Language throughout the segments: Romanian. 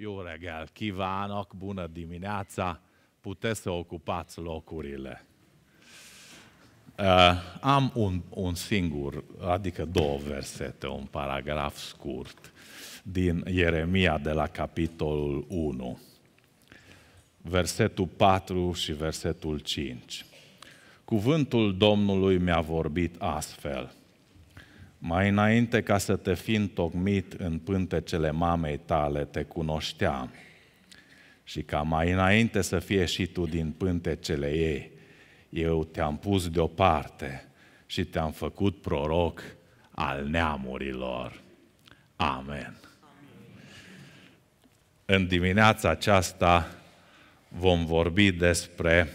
Jó reggel kívánok, bună dimineața, puteți să ocupați locurile. Uh, am un, un singur, adică două versete, un paragraf scurt din Ieremia de la capitolul 1, versetul 4 și versetul 5. Cuvântul Domnului mi-a vorbit astfel – mai înainte ca să te fi întocmit în pântecele mamei tale, te cunoșteam. Și ca mai înainte să fie și tu din pântecele ei, eu te-am pus deoparte și te-am făcut proroc al neamurilor. Amen. În dimineața aceasta vom vorbi despre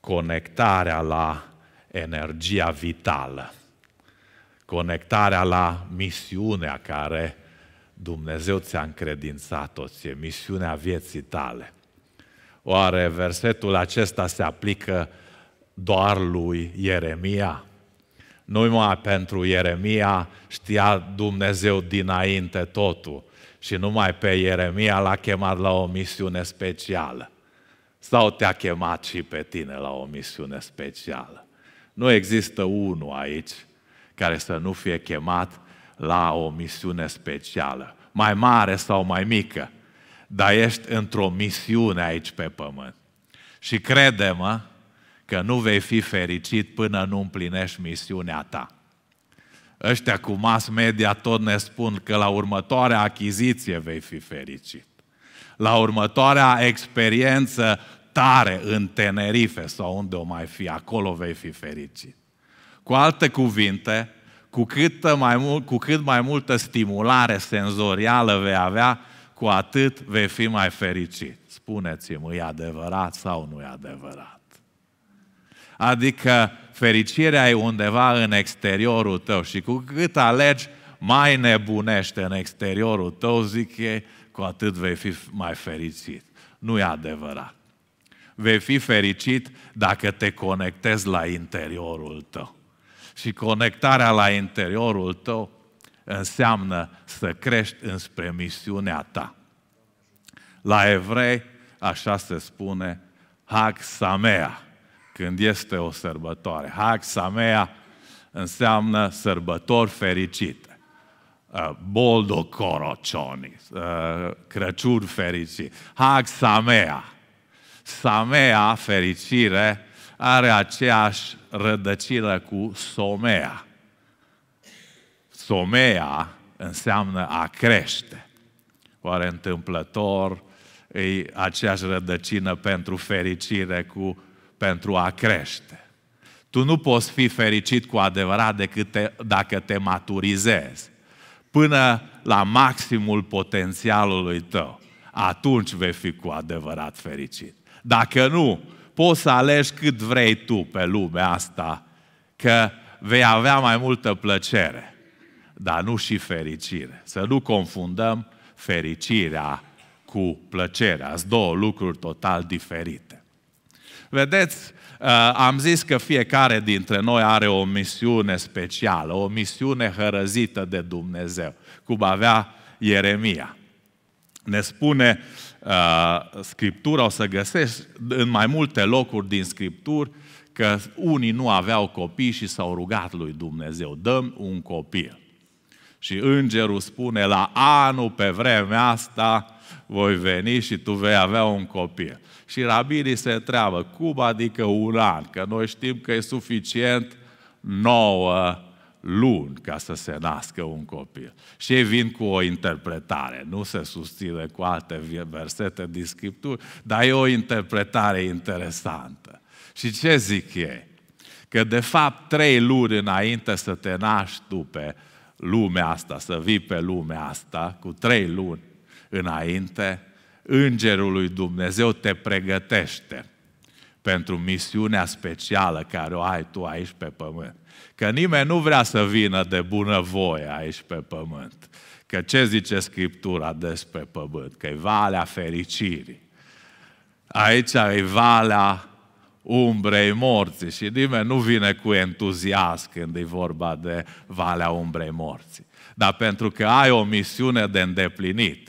conectarea la energia vitală conectarea la misiunea care Dumnezeu ți-a încredințat-o ție, misiunea vieții tale. Oare versetul acesta se aplică doar lui Ieremia? Nu numai pentru Ieremia știa Dumnezeu dinainte totul și numai pe Ieremia l-a chemat la o misiune specială. Sau te-a chemat și pe tine la o misiune specială. Nu există unul aici care să nu fie chemat la o misiune specială, mai mare sau mai mică, dar ești într-o misiune aici pe pământ. Și crede-mă că nu vei fi fericit până nu împlinești misiunea ta. Ăștia cu mass media tot ne spun că la următoarea achiziție vei fi fericit. La următoarea experiență tare în Tenerife sau unde o mai fi, acolo vei fi fericit. Cu alte cuvinte, cu cât, mai mult, cu cât mai multă stimulare senzorială vei avea, cu atât vei fi mai fericit. Spuneți-mi, e adevărat sau nu e adevărat? Adică fericirea e undeva în exteriorul tău și cu cât alegi mai nebunește în exteriorul tău, zic e, cu atât vei fi mai fericit. Nu e adevărat. Vei fi fericit dacă te conectezi la interiorul tău. Și conectarea la interiorul tău înseamnă să crești înspre misiunea ta. La evrei, așa se spune, Hag Samea, când este o sărbătoare. Hag Samea înseamnă sărbători fericite. Uh, Boldo Corocioni, uh, Crăciun fericit. Hag Samea. Samea, fericire, are aceeași rădăcină cu somea. Somea înseamnă a crește. Oare întâmplător e aceeași rădăcină pentru fericire cu pentru a crește. Tu nu poți fi fericit cu adevărat decât te, dacă te maturizezi până la maximul potențialului tău. Atunci vei fi cu adevărat fericit. Dacă nu, poți să alegi cât vrei tu pe lumea asta, că vei avea mai multă plăcere, dar nu și fericire. Să nu confundăm fericirea cu plăcerea. Sunt două lucruri total diferite. Vedeți, uh, am zis că fiecare dintre noi are o misiune specială, o misiune hărăzită de Dumnezeu, cum avea Ieremia. Ne spune uh, Scriptura, o să găsești în mai multe locuri din Scripturi că unii nu aveau copii și s-au rugat lui Dumnezeu, dăm un copil. Și îngerul spune, la anul pe vremea asta voi veni și tu vei avea un copil. Și rabinii se treabă, cum adică un an? Că noi știm că e suficient nouă luni ca să se nască un copil. Și ei vin cu o interpretare, nu se susține cu alte versete din Scripturi, dar e o interpretare interesantă. Și ce zic ei? Că de fapt trei luni înainte să te naști tu pe lumea asta, să vii pe lumea asta, cu trei luni înainte, Îngerul lui Dumnezeu te pregătește pentru misiunea specială care o ai tu aici pe pământ. Că nimeni nu vrea să vină de bunăvoie aici pe pământ. Că ce zice Scriptura despre pământ? Că e valea fericirii. Aici e valea umbrei morții și nimeni nu vine cu entuziasm când e vorba de valea umbrei morții. Dar pentru că ai o misiune de îndeplinit,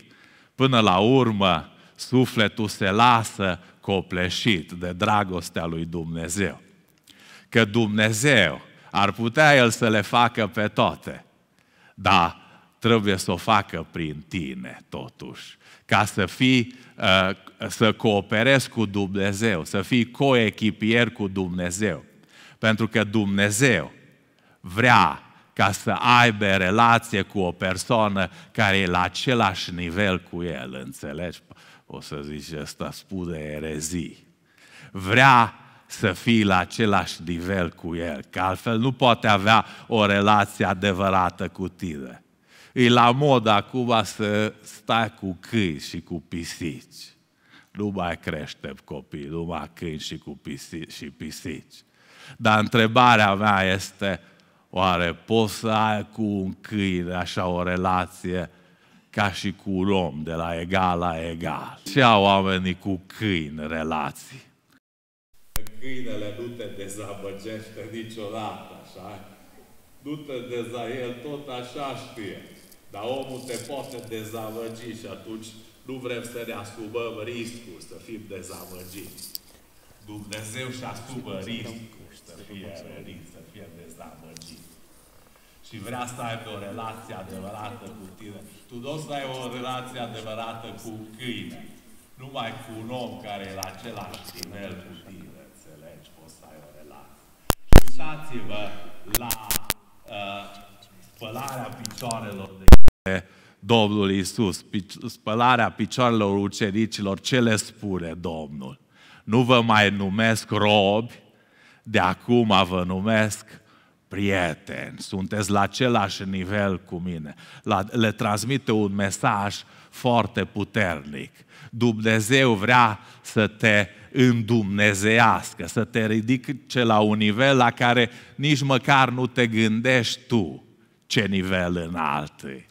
până la urmă sufletul se lasă copleșit de dragostea lui Dumnezeu. Că Dumnezeu ar putea El să le facă pe toate, dar trebuie să o facă prin tine, totuși, ca să fii, uh, să cooperezi cu Dumnezeu, să fii coechipier cu Dumnezeu. Pentru că Dumnezeu vrea ca să aibă relație cu o persoană care e la același nivel cu el, înțelegi? O să zici, ăsta spune erezii. Vrea să fii la același nivel cu el, că altfel nu poate avea o relație adevărată cu tine. E la mod acum să stai cu câini și cu pisici. Nu mai crește copii, mai câini și cu pisici, și pisici. Dar întrebarea mea este, oare poți să ai cu un câine așa o relație ca și cu un om, de la egal la egal? Ce au oamenii cu câini relații? Câinele nu te dezabăgește niciodată, așa? Nu te deza... El tot așa știe. Dar omul te poate dezamăgi și atunci nu vrem să ne asumăm riscul să fim dezamăgiți. Dumnezeu și asumă riscul să fie rănit, să fie dezamăgit. Și vrea să aibă o relație adevărată cu tine. Tu nu o să ai o relație adevărată cu câine, numai cu un om care e la același nivel cu uitați vă la uh, spălarea picioarelor de Domnul Iisus, spălarea picioarelor ucericilor, ce le spune Domnul? Nu vă mai numesc robi, de acum vă numesc prieteni, sunteți la același nivel cu mine. La, le transmite un mesaj foarte puternic. Dumnezeu vrea să te îndumnezească, să te ridice la un nivel la care nici măcar nu te gândești tu ce nivel în e.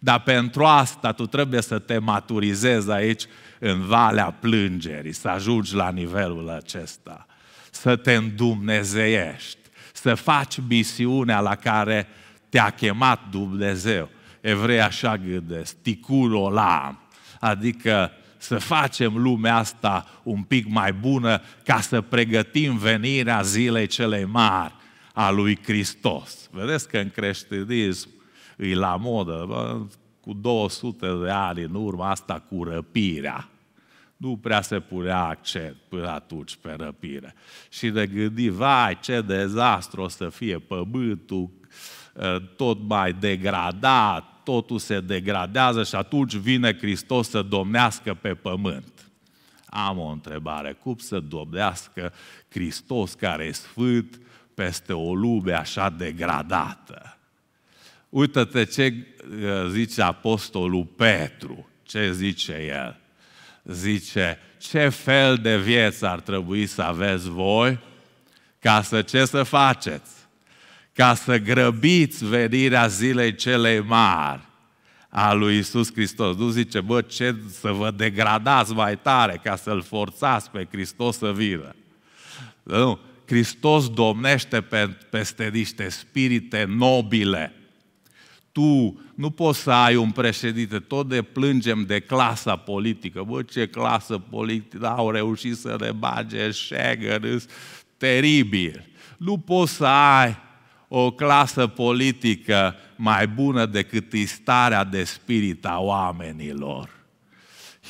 Dar pentru asta tu trebuie să te maturizezi aici în valea plângerii, să ajungi la nivelul acesta, să te îndumnezeiești, să faci misiunea la care te-a chemat Dumnezeu. Evrei așa gândesc, ticul olam, adică să facem lumea asta un pic mai bună ca să pregătim venirea zilei cele mari a lui Hristos. Vedeți că în creștinism e la modă, bă, cu 200 de ani în urmă, asta cu răpirea. Nu prea se punea accent până atunci pe răpire. Și ne gândi, vai, ce dezastru o să fie pământul, eh, tot mai degradat, totul se degradează și atunci vine Hristos să domnească pe pământ. Am o întrebare, cum să domnească Hristos care e sfânt peste o lume așa degradată? Uită-te ce uh, zice apostolul Petru, ce zice el? Zice, ce fel de vieță ar trebui să aveți voi ca să ce să faceți? ca să grăbiți venirea zilei cele mari a lui Isus Hristos. Nu zice, bă, ce să vă degradați mai tare ca să-L forțați pe Hristos să vină. Nu, Hristos domnește pe, peste niște spirite nobile. Tu nu poți să ai un președinte, tot de plângem de clasa politică. Bă, ce clasă politică, au reușit să ne bage șegă, teribil. Nu poți să ai o clasă politică mai bună decât starea de spirit a oamenilor.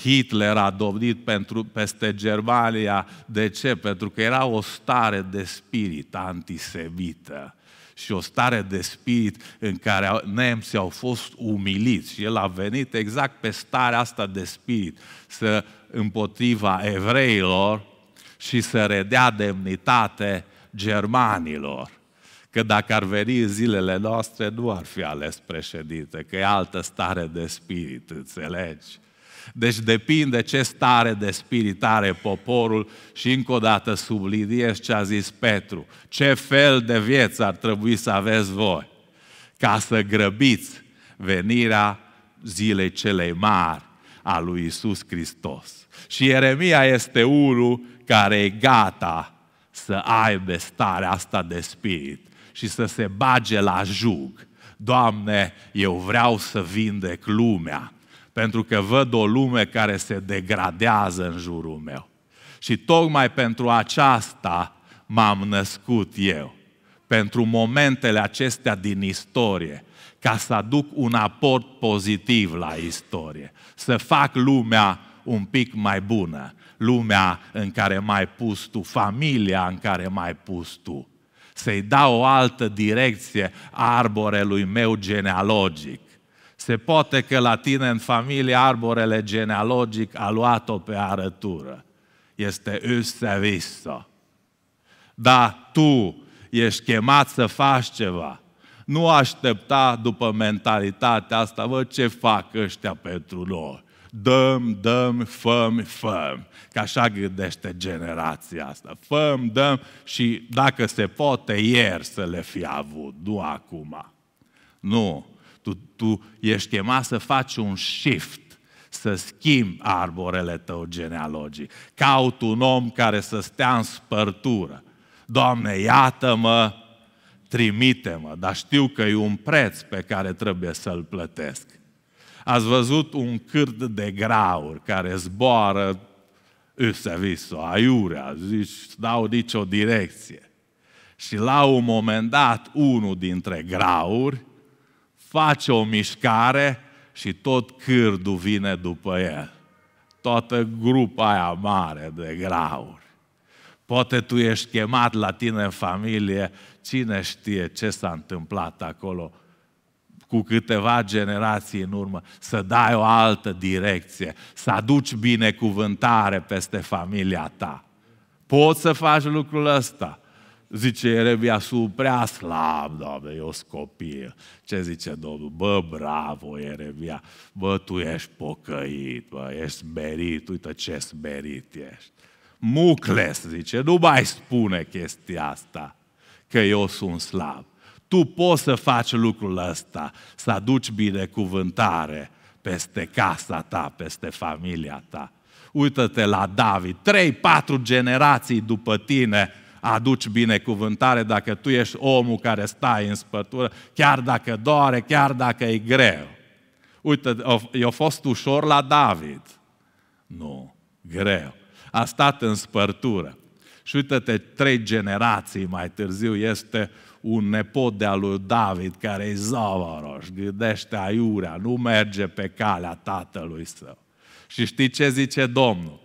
Hitler a domnit pentru, peste Germania. De ce? Pentru că era o stare de spirit antisemită și o stare de spirit în care nemții au fost umiliți și el a venit exact pe starea asta de spirit să împotriva evreilor și să redea demnitate germanilor că dacă ar veni zilele noastre, nu ar fi ales președinte, că e altă stare de spirit, înțelegi? Deci depinde ce stare de spirit are poporul și încă o dată subliniez ce a zis Petru. Ce fel de viață ar trebui să aveți voi ca să grăbiți venirea zilei celei mari a lui Isus Hristos. Și Ieremia este unul care e gata să aibă starea asta de spirit și să se bage la jug. Doamne, eu vreau să vindec lumea, pentru că văd o lume care se degradează în jurul meu. Și tocmai pentru aceasta m-am născut eu, pentru momentele acestea din istorie, ca să aduc un aport pozitiv la istorie, să fac lumea un pic mai bună, lumea în care mai pus tu, familia în care mai pus tu, să-i dau o altă direcție arborelui meu genealogic. Se poate că la tine în familie arborele genealogic a luat-o pe arătură. Este îsse Dar tu ești chemat să faci ceva. Nu aștepta după mentalitatea asta, vă ce fac ăștia pentru noi dăm, dăm, făm, făm. Că așa gândește generația asta. Făm, dăm și dacă se poate ieri să le fi avut, nu acum. Nu, tu, tu ești chemat să faci un shift să schimbi arborele tău genealogic. Caut un om care să stea în spărtură. Doamne, iată-mă, trimite-mă, dar știu că e un preț pe care trebuie să-l plătesc. Ați văzut un cârd de grauri care zboară îsă viso, aiurea, zici, dau o direcție. Și la un moment dat, unul dintre grauri face o mișcare și tot cârdul vine după el. Toată grupa aia mare de grauri. Poate tu ești chemat la tine în familie, cine știe ce s-a întâmplat acolo cu câteva generații în urmă, să dai o altă direcție, să aduci binecuvântare peste familia ta. Poți să faci lucrul ăsta. Zice Erebia, sunt prea slab, doamne, eu copil. Ce zice Domnul? Bă, bravo, Erebia. bă, tu ești pocăit, bă, ești smerit, uite ce smerit ești. Mucles, zice, nu mai spune chestia asta, că eu sunt slab. Tu poți să faci lucrul ăsta, să aduci binecuvântare peste casa ta, peste familia ta. Uită-te la David, trei, patru generații după tine aduci binecuvântare dacă tu ești omul care stai în spătură, chiar dacă doare, chiar dacă e greu. Uite, i-a fost ușor la David. Nu, greu. A stat în spărtură. Și uite-te, trei generații mai târziu este un nepot de al lui David care e zavaroș, gândește aiurea, nu merge pe calea tatălui său. Și știi ce zice Domnul?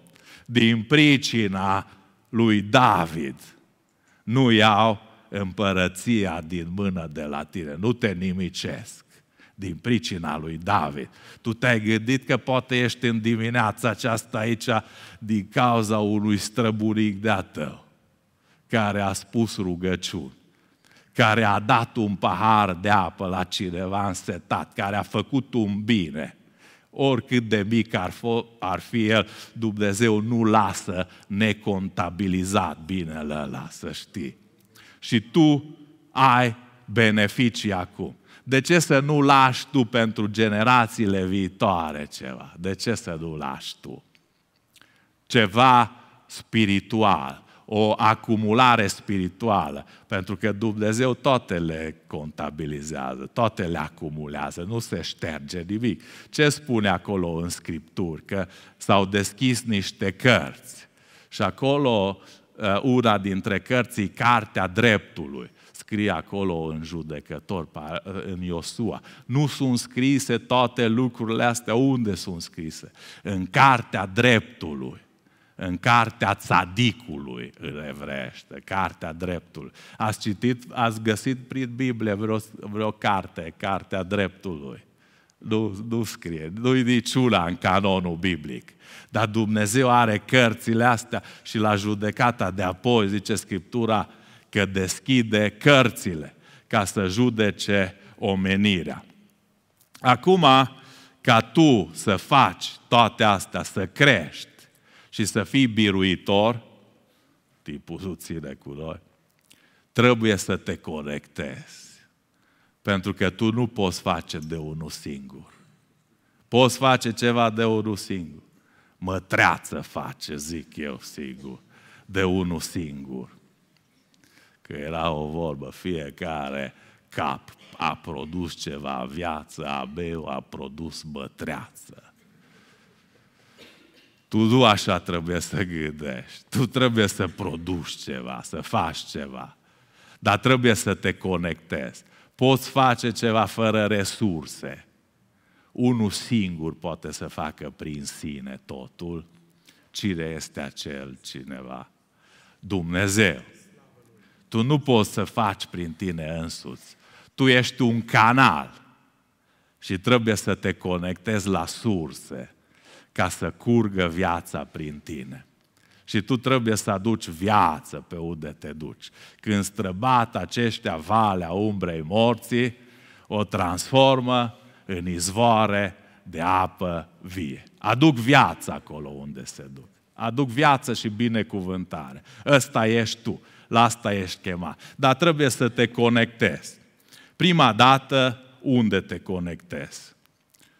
Din pricina lui David nu iau împărăția din mână de la tine, nu te nimicesc din pricina lui David. Tu te-ai gândit că poate ești în dimineața aceasta aici din cauza unui străbunic de-a tău care a spus rugăciuni care a dat un pahar de apă la cineva însetat, care a făcut un bine. Oricât de mic ar, fo- ar fi el, Dumnezeu nu lasă necontabilizat binele ăla, să știi. Și tu ai beneficii acum. De ce să nu lași tu pentru generațiile viitoare ceva? De ce să nu lași tu? Ceva spiritual o acumulare spirituală, pentru că Dumnezeu toate le contabilizează, toate le acumulează, nu se șterge nimic. Ce spune acolo în Scripturi? Că s-au deschis niște cărți și acolo uh, una dintre cărții, Cartea Dreptului, scrie acolo în judecător, uh, în Iosua. Nu sunt scrise toate lucrurile astea. Unde sunt scrise? În Cartea Dreptului în cartea țadicului în evrește, cartea dreptul. Ați citit, ați găsit prin Biblie vreo, vreo carte, cartea dreptului. Nu, nu scrie, nu-i niciuna în canonul biblic. Dar Dumnezeu are cărțile astea și la judecata de apoi, zice Scriptura, că deschide cărțile ca să judece omenirea. Acum, ca tu să faci toate astea, să crești, și să fii biruitor, tipul ține cu noi, trebuie să te corectezi. Pentru că tu nu poți face de unul singur. Poți face ceva de unul singur. Mătreață face, zic eu sigur, de unul singur. Că era o vorbă, fiecare cap a produs ceva, viață, abeu a produs mătreață. Tu nu așa trebuie să gândești. Tu trebuie să produci ceva, să faci ceva. Dar trebuie să te conectezi. Poți face ceva fără resurse. Unul singur poate să facă prin sine totul. Cine este acel cineva? Dumnezeu. Tu nu poți să faci prin tine însuți. Tu ești un canal și trebuie să te conectezi la surse ca să curgă viața prin tine. Și tu trebuie să aduci viață pe unde te duci. Când străbat aceștia valea umbrei morții, o transformă în izvoare de apă vie. Aduc viață acolo unde se duc. Aduc viață și binecuvântare. Ăsta ești tu, la asta ești chemat. Dar trebuie să te conectezi. Prima dată, unde te conectezi?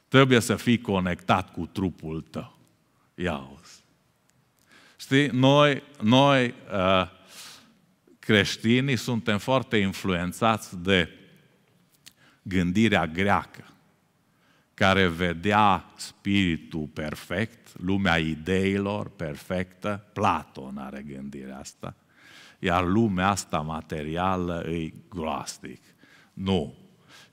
Trebuie să fii conectat cu trupul tău. Ia auzi. Știi, noi, noi uh, creștinii suntem foarte influențați de gândirea greacă, care vedea spiritul perfect, lumea ideilor perfectă, Platon are gândirea asta, iar lumea asta materială e groastic. Nu,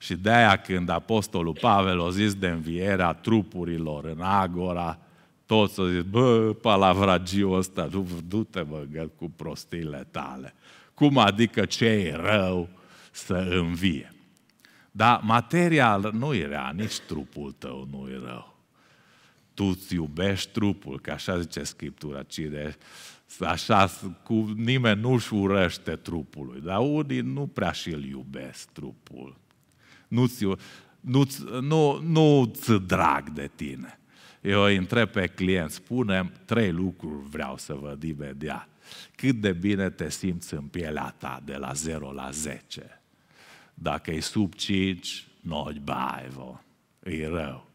și de-aia când Apostolul Pavel a zis de învierea trupurilor în Agora, toți au zis, bă, palavragiu ăsta, du-te mă cu prostiile tale. Cum adică ce e rău să învie? Dar material nu e rea, nici trupul tău nu e rău. Tu îți iubești trupul, că așa zice Scriptura, cine așa, cu nimeni nu-și urăște trupului, dar unii nu prea și-l iubesc trupul nu-ți, nu-ți, nu, ți nu nu nu ți drag de tine. Eu îi întreb pe client, spune trei lucruri vreau să văd imediat. Cât de bine te simți în pielea ta de la 0 la 10? Dacă e sub 5, noi baivo, e rău.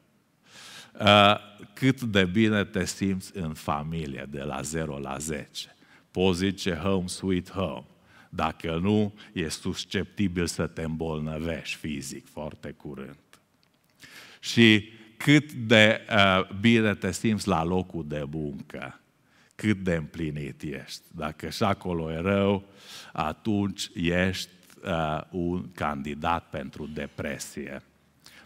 Cât de bine te simți în familie de la 0 la 10? Poți zice home sweet home. Dacă nu, ești susceptibil să te îmbolnăvești fizic foarte curând. Și cât de uh, bine te simți la locul de muncă, cât de împlinit ești. Dacă și acolo e rău, atunci ești uh, un candidat pentru depresie,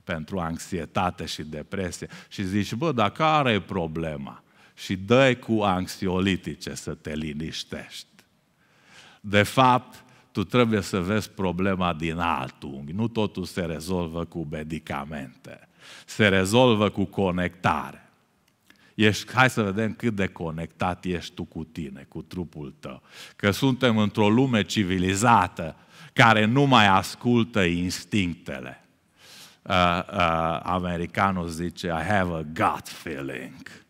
pentru anxietate și depresie. Și zici, bă, dar care e problema? Și dă cu anxiolitice să te liniștești. De fapt, tu trebuie să vezi problema din alt unghi. Nu totul se rezolvă cu medicamente. Se rezolvă cu conectare. Ești, hai să vedem cât de conectat ești tu cu tine, cu trupul tău. Că suntem într-o lume civilizată care nu mai ascultă instinctele. Uh, uh, americanul zice, I have a gut feeling.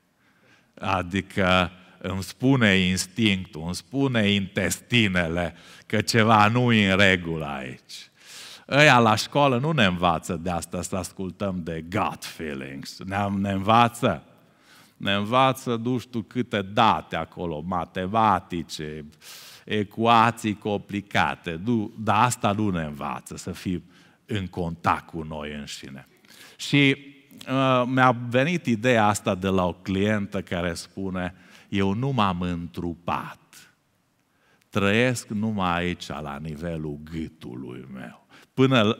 Adică uh, îmi spune instinctul, îmi spune intestinele că ceva nu e în regulă aici. Ăia la școală nu ne învață de asta să ascultăm de gut feelings. Ne, ne învață? Ne învață, nu știu câte date acolo, matematice, ecuații complicate. Nu, dar asta nu ne învață să fim în contact cu noi înșine. Și uh, mi-a venit ideea asta de la o clientă care spune, eu nu m-am întrupat. Trăiesc numai aici, la nivelul gâtului meu. Până,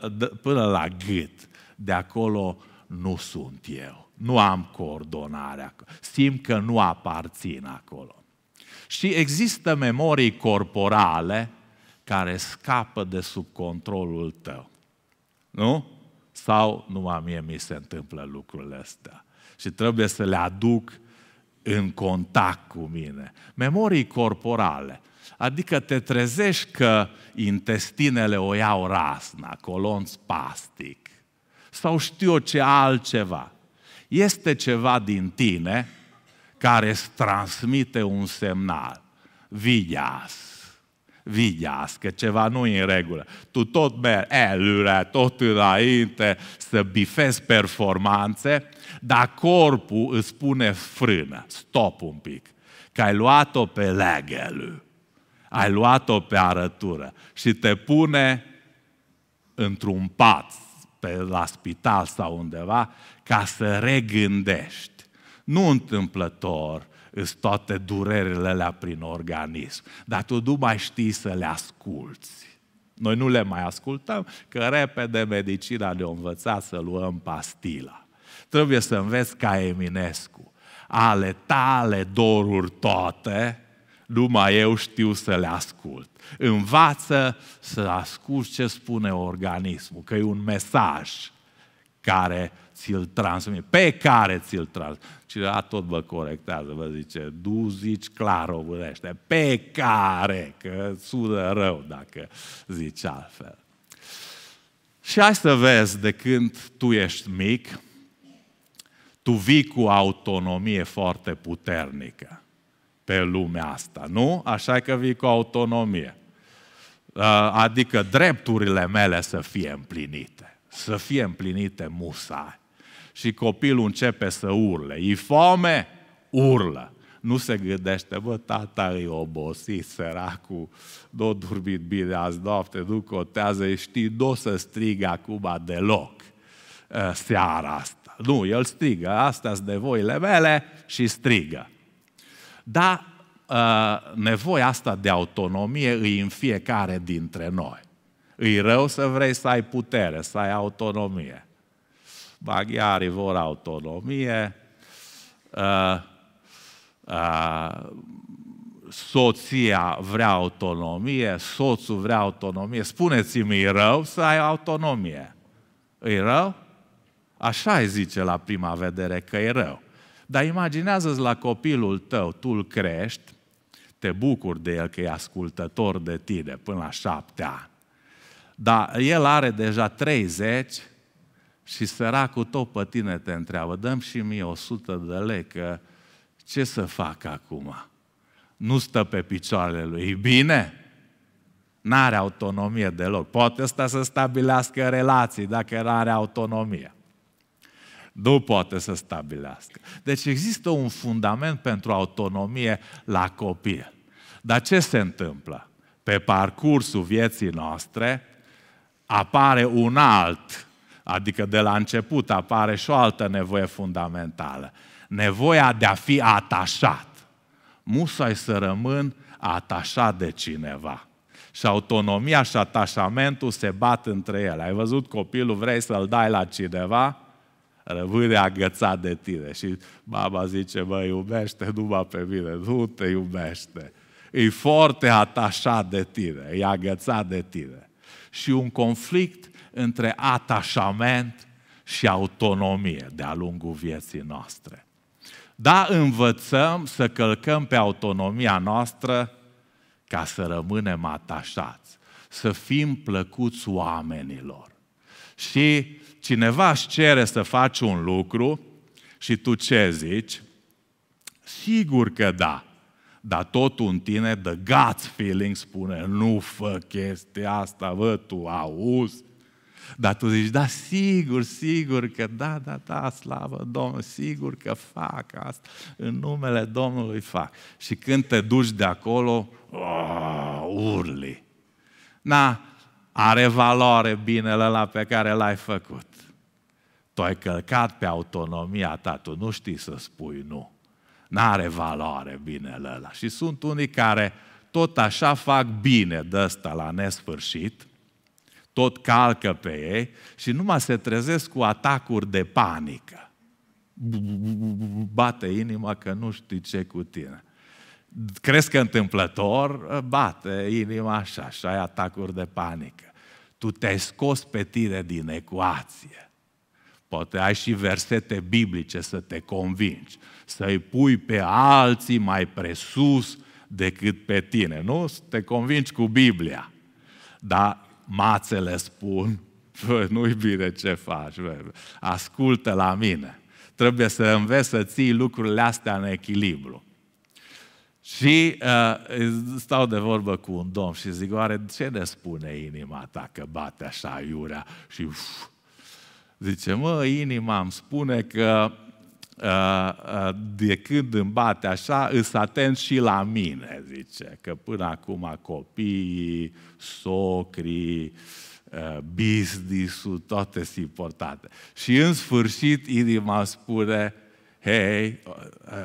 până la gât. De acolo nu sunt eu. Nu am coordonarea. Simt că nu aparțin acolo. Și există memorii corporale care scapă de sub controlul tău. Nu? Sau numai mie mi se întâmplă lucrurile astea. Și trebuie să le aduc în contact cu mine. Memorii corporale. Adică te trezești că intestinele o iau rasna, colon spastic. Sau știu eu ce altceva. Este ceva din tine care îți transmite un semnal. Vigias. Vigias, că ceva nu e în regulă. Tu tot mergi tot înainte, să bifezi performanțe dar corpul îți spune frână, stop un pic, că ai luat-o pe legelul, ai luat-o pe arătură și te pune într-un pat pe, la spital sau undeva ca să regândești. Nu întâmplător îți toate durerile alea prin organism, dar tu nu mai știi să le asculți. Noi nu le mai ascultăm, că repede medicina ne-a învățat să luăm pastila trebuie să înveți ca Eminescu. Ale tale doruri toate, numai eu știu să le ascult. Învață să asculți ce spune organismul, că e un mesaj care ți-l transmit, pe care ți-l transmit. a tot vă corectează, vă zice, du zici clar românește, pe care, că sună rău dacă zici altfel. Și hai să vezi de când tu ești mic, tu vii cu autonomie foarte puternică pe lumea asta, nu? Așa că vii cu autonomie. Uh, adică drepturile mele să fie împlinite, să fie împlinite musai. Și copilul începe să urle. E foame? Urlă. Nu se gândește, bă, tata e obosit, săracul, do durbit bine azi noapte, nu cotează, știi, nu o să strig acum deloc uh, seara asta nu, el strigă, astea sunt nevoile mele și strigă. Dar ă, nevoia asta de autonomie îi în fiecare dintre noi. Îi rău să vrei să ai putere, să ai autonomie. Maghiarii vor autonomie, uh, soția vrea autonomie, soțul vrea autonomie. Spuneți-mi, e rău să ai autonomie? E rău? Așa îi zice la prima vedere că e rău. Dar imaginează-ți la copilul tău, tu îl crești, te bucuri de el că e ascultător de tine până la șapte ani. Dar el are deja 30 și săracul tot pe tine te întreabă, dăm și mie 100 de lei, că ce să fac acum? Nu stă pe picioarele lui, e bine? N-are autonomie deloc. Poate ăsta să stabilească relații dacă nu are autonomie nu poate să stabilească. Deci există un fundament pentru autonomie la copil. Dar ce se întâmplă? Pe parcursul vieții noastre apare un alt, adică de la început apare și o altă nevoie fundamentală. Nevoia de a fi atașat. Musai să rămân atașat de cineva. Și autonomia și atașamentul se bat între ele. Ai văzut copilul, vrei să-l dai la cineva? rămâne agățat de tine. Și mama zice, mă iubește numai pe mine, nu te iubește. E foarte atașat de tine, e agățat de tine. Și un conflict între atașament și autonomie de-a lungul vieții noastre. Da, învățăm să călcăm pe autonomia noastră ca să rămânem atașați, să fim plăcuți oamenilor. Și cineva își cere să faci un lucru și tu ce zici? Sigur că da. Dar totul în tine, the gut feeling spune, nu fă chestia asta, vă, tu auzi. Dar tu zici, da, sigur, sigur că da, da, da, slavă Domnul, sigur că fac asta, în numele Domnului fac. Și când te duci de acolo, oh, urli. Na, are valoare binele la pe care l-ai făcut. Tu ai călcat pe autonomia ta, tu nu știi să spui nu. N-are valoare binele ăla. Și sunt unii care tot așa fac bine de ăsta la nesfârșit, tot calcă pe ei și numai se trezesc cu atacuri de panică. Bate inima că nu știi ce cu tine. Crezi că întâmplător bate inima așa și ai atacuri de panică. Tu te-ai scos pe tine din ecuație. Poate ai și versete biblice să te convingi, să-i pui pe alții mai presus decât pe tine, nu? Să te convingi cu Biblia. Dar mațele spun, nu-i bine ce faci, bă. ascultă la mine. Trebuie să înveți să ții lucrurile astea în echilibru. Și uh, stau de vorbă cu un domn și zic, oare ce ne spune inima ta că bate așa iurea și uf, Zice, mă, inima îmi spune că ă, ă, de când îmi bate așa, îs atent și la mine, zice. Că până acum copiii, socrii, ă, business-ul, toate sunt importante. Și în sfârșit inima spune, hei,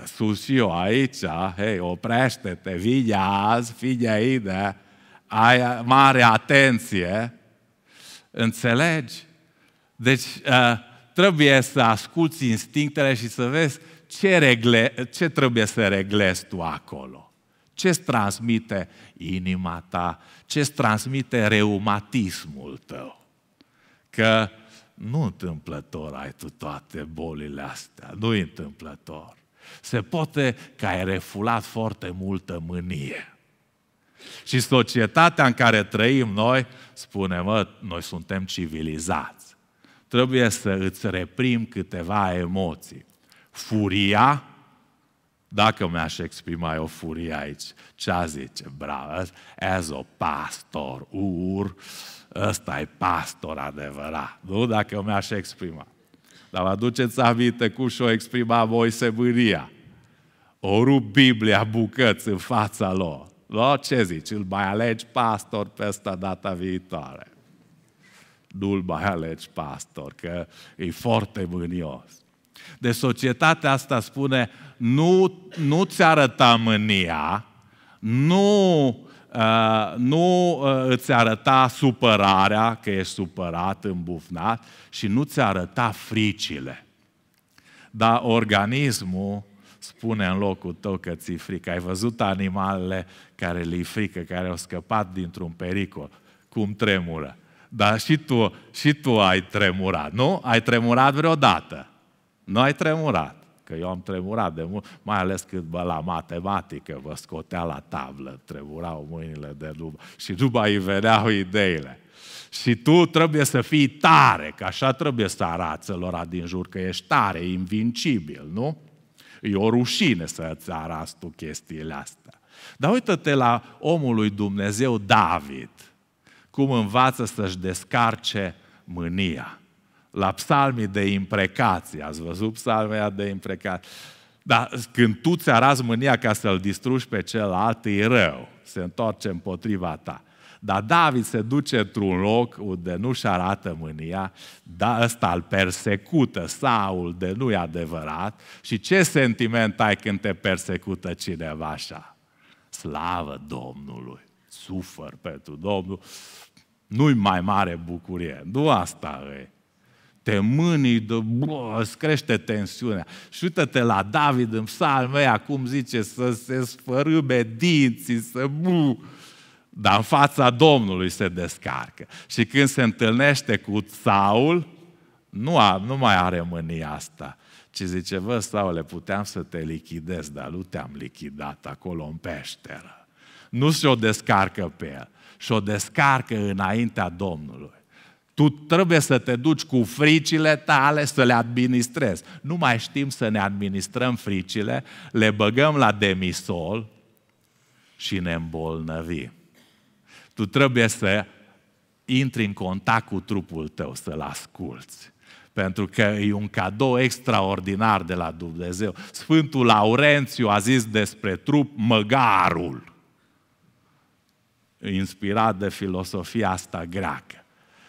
sunt și eu aici, hei, oprește-te, vine azi, fii ide, ai mare atenție, înțelegi? Deci uh, trebuie să asculți instinctele și să vezi ce, regle, ce trebuie să reglezi tu acolo. Ce-ți transmite inima ta? Ce-ți transmite reumatismul tău? Că nu întâmplător ai tu toate bolile astea, nu întâmplător. Se poate că ai refulat foarte multă mânie. Și societatea în care trăim noi spune, mă, noi suntem civilizați trebuie să îți reprim câteva emoții. Furia, dacă mi-aș exprima eu furia aici, ce a zice, bravo, as o pastor, ur, ăsta e pastor adevărat, nu? Dacă mi-aș exprima. Dar vă aduceți aminte cum și-o exprima voi mânia. O rup Biblia bucăți în fața lor. Nu? Ce zici? Îl mai alegi pastor pe asta data viitoare nu-l mai alegi pastor, că e foarte mânios. De societatea asta spune, nu, nu ți arăta mânia, nu, uh, nu uh, îți arăta supărarea, că ești supărat, îmbufnat, și nu ți arăta fricile. Dar organismul spune în locul tău că ți-i frică. Ai văzut animalele care le frică, care au scăpat dintr-un pericol, cum tremură. Dar și tu, și tu ai tremurat, nu? Ai tremurat vreodată. Nu ai tremurat. Că eu am tremurat de mult, mai ales cât bă, la matematică vă scotea la tablă, tremurau mâinile de dubă și după îi veneau ideile. Și tu trebuie să fii tare, că așa trebuie să arăți lor din jur, că ești tare, invincibil, nu? E o rușine să-ți arăți tu chestiile astea. Dar uită-te la omul lui Dumnezeu David – cum învață să-și descarce mânia. La psalmii de imprecație, ați văzut psalmea de imprecație? Dar când tu ți arăți mânia ca să-l distrugi pe celălalt, e rău, se întoarce împotriva ta. Dar David se duce într-un loc unde nu-și arată mânia, dar ăsta îl persecută, Saul, de nu-i adevărat. Și ce sentiment ai când te persecută cineva așa? Slavă Domnului! sufăr pentru Domnul, nu-i mai mare bucurie. Nu asta e. Te mâni, de, bă, îți crește tensiunea. Și uite-te la David în psalme, acum zice să se sfărâme dinții, să bu. Dar în fața Domnului se descarcă. Și când se întâlnește cu Saul, nu, a, nu mai are mânia asta. Ci zice, vă, Saule, puteam să te lichidez, dar nu te-am lichidat acolo în peșteră nu se o descarcă pe el, și-o descarcă înaintea Domnului. Tu trebuie să te duci cu fricile tale să le administrezi. Nu mai știm să ne administrăm fricile, le băgăm la demisol și ne îmbolnăvim. Tu trebuie să intri în contact cu trupul tău, să-l asculți pentru că e un cadou extraordinar de la Dumnezeu. Sfântul Laurențiu a zis despre trup măgarul inspirat de filosofia asta greacă.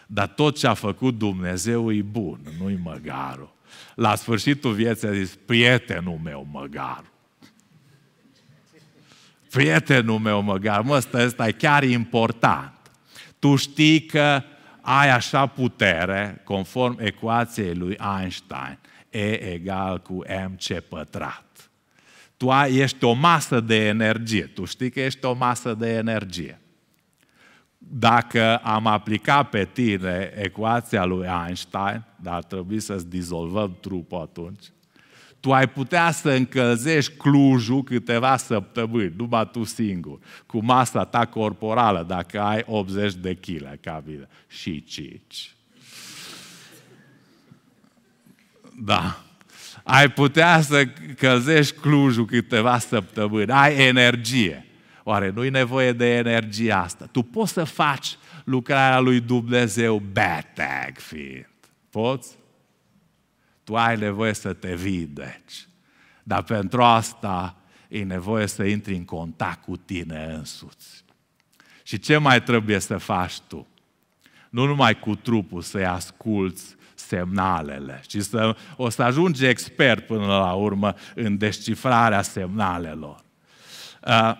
Dar tot ce a făcut Dumnezeu e bun, nu-i măgarul. La sfârșitul vieții a zis, prietenul meu măgar. Prietenul meu măgar, mă, ăsta, ăsta e chiar important. Tu știi că ai așa putere, conform ecuației lui Einstein, E egal cu MC pătrat. Tu ai, ești o masă de energie, tu știi că ești o masă de energie dacă am aplicat pe tine ecuația lui Einstein, dar ar trebui să-ți dizolvăm trupul atunci, tu ai putea să încălzești Clujul câteva săptămâni, numai tu singur, cu masa ta corporală, dacă ai 80 de kg ca mine. Și cici. Da. Ai putea să încălzești Clujul câteva săptămâni, ai energie. Oare nu-i nevoie de energia asta? Tu poți să faci lucrarea lui Dumnezeu beteg fiind. Poți? Tu ai nevoie să te vindeci. Dar pentru asta e nevoie să intri în contact cu tine însuți. Și ce mai trebuie să faci tu? Nu numai cu trupul să-i asculți semnalele, ci să, o să ajungi expert până la urmă în descifrarea semnalelor. Uh,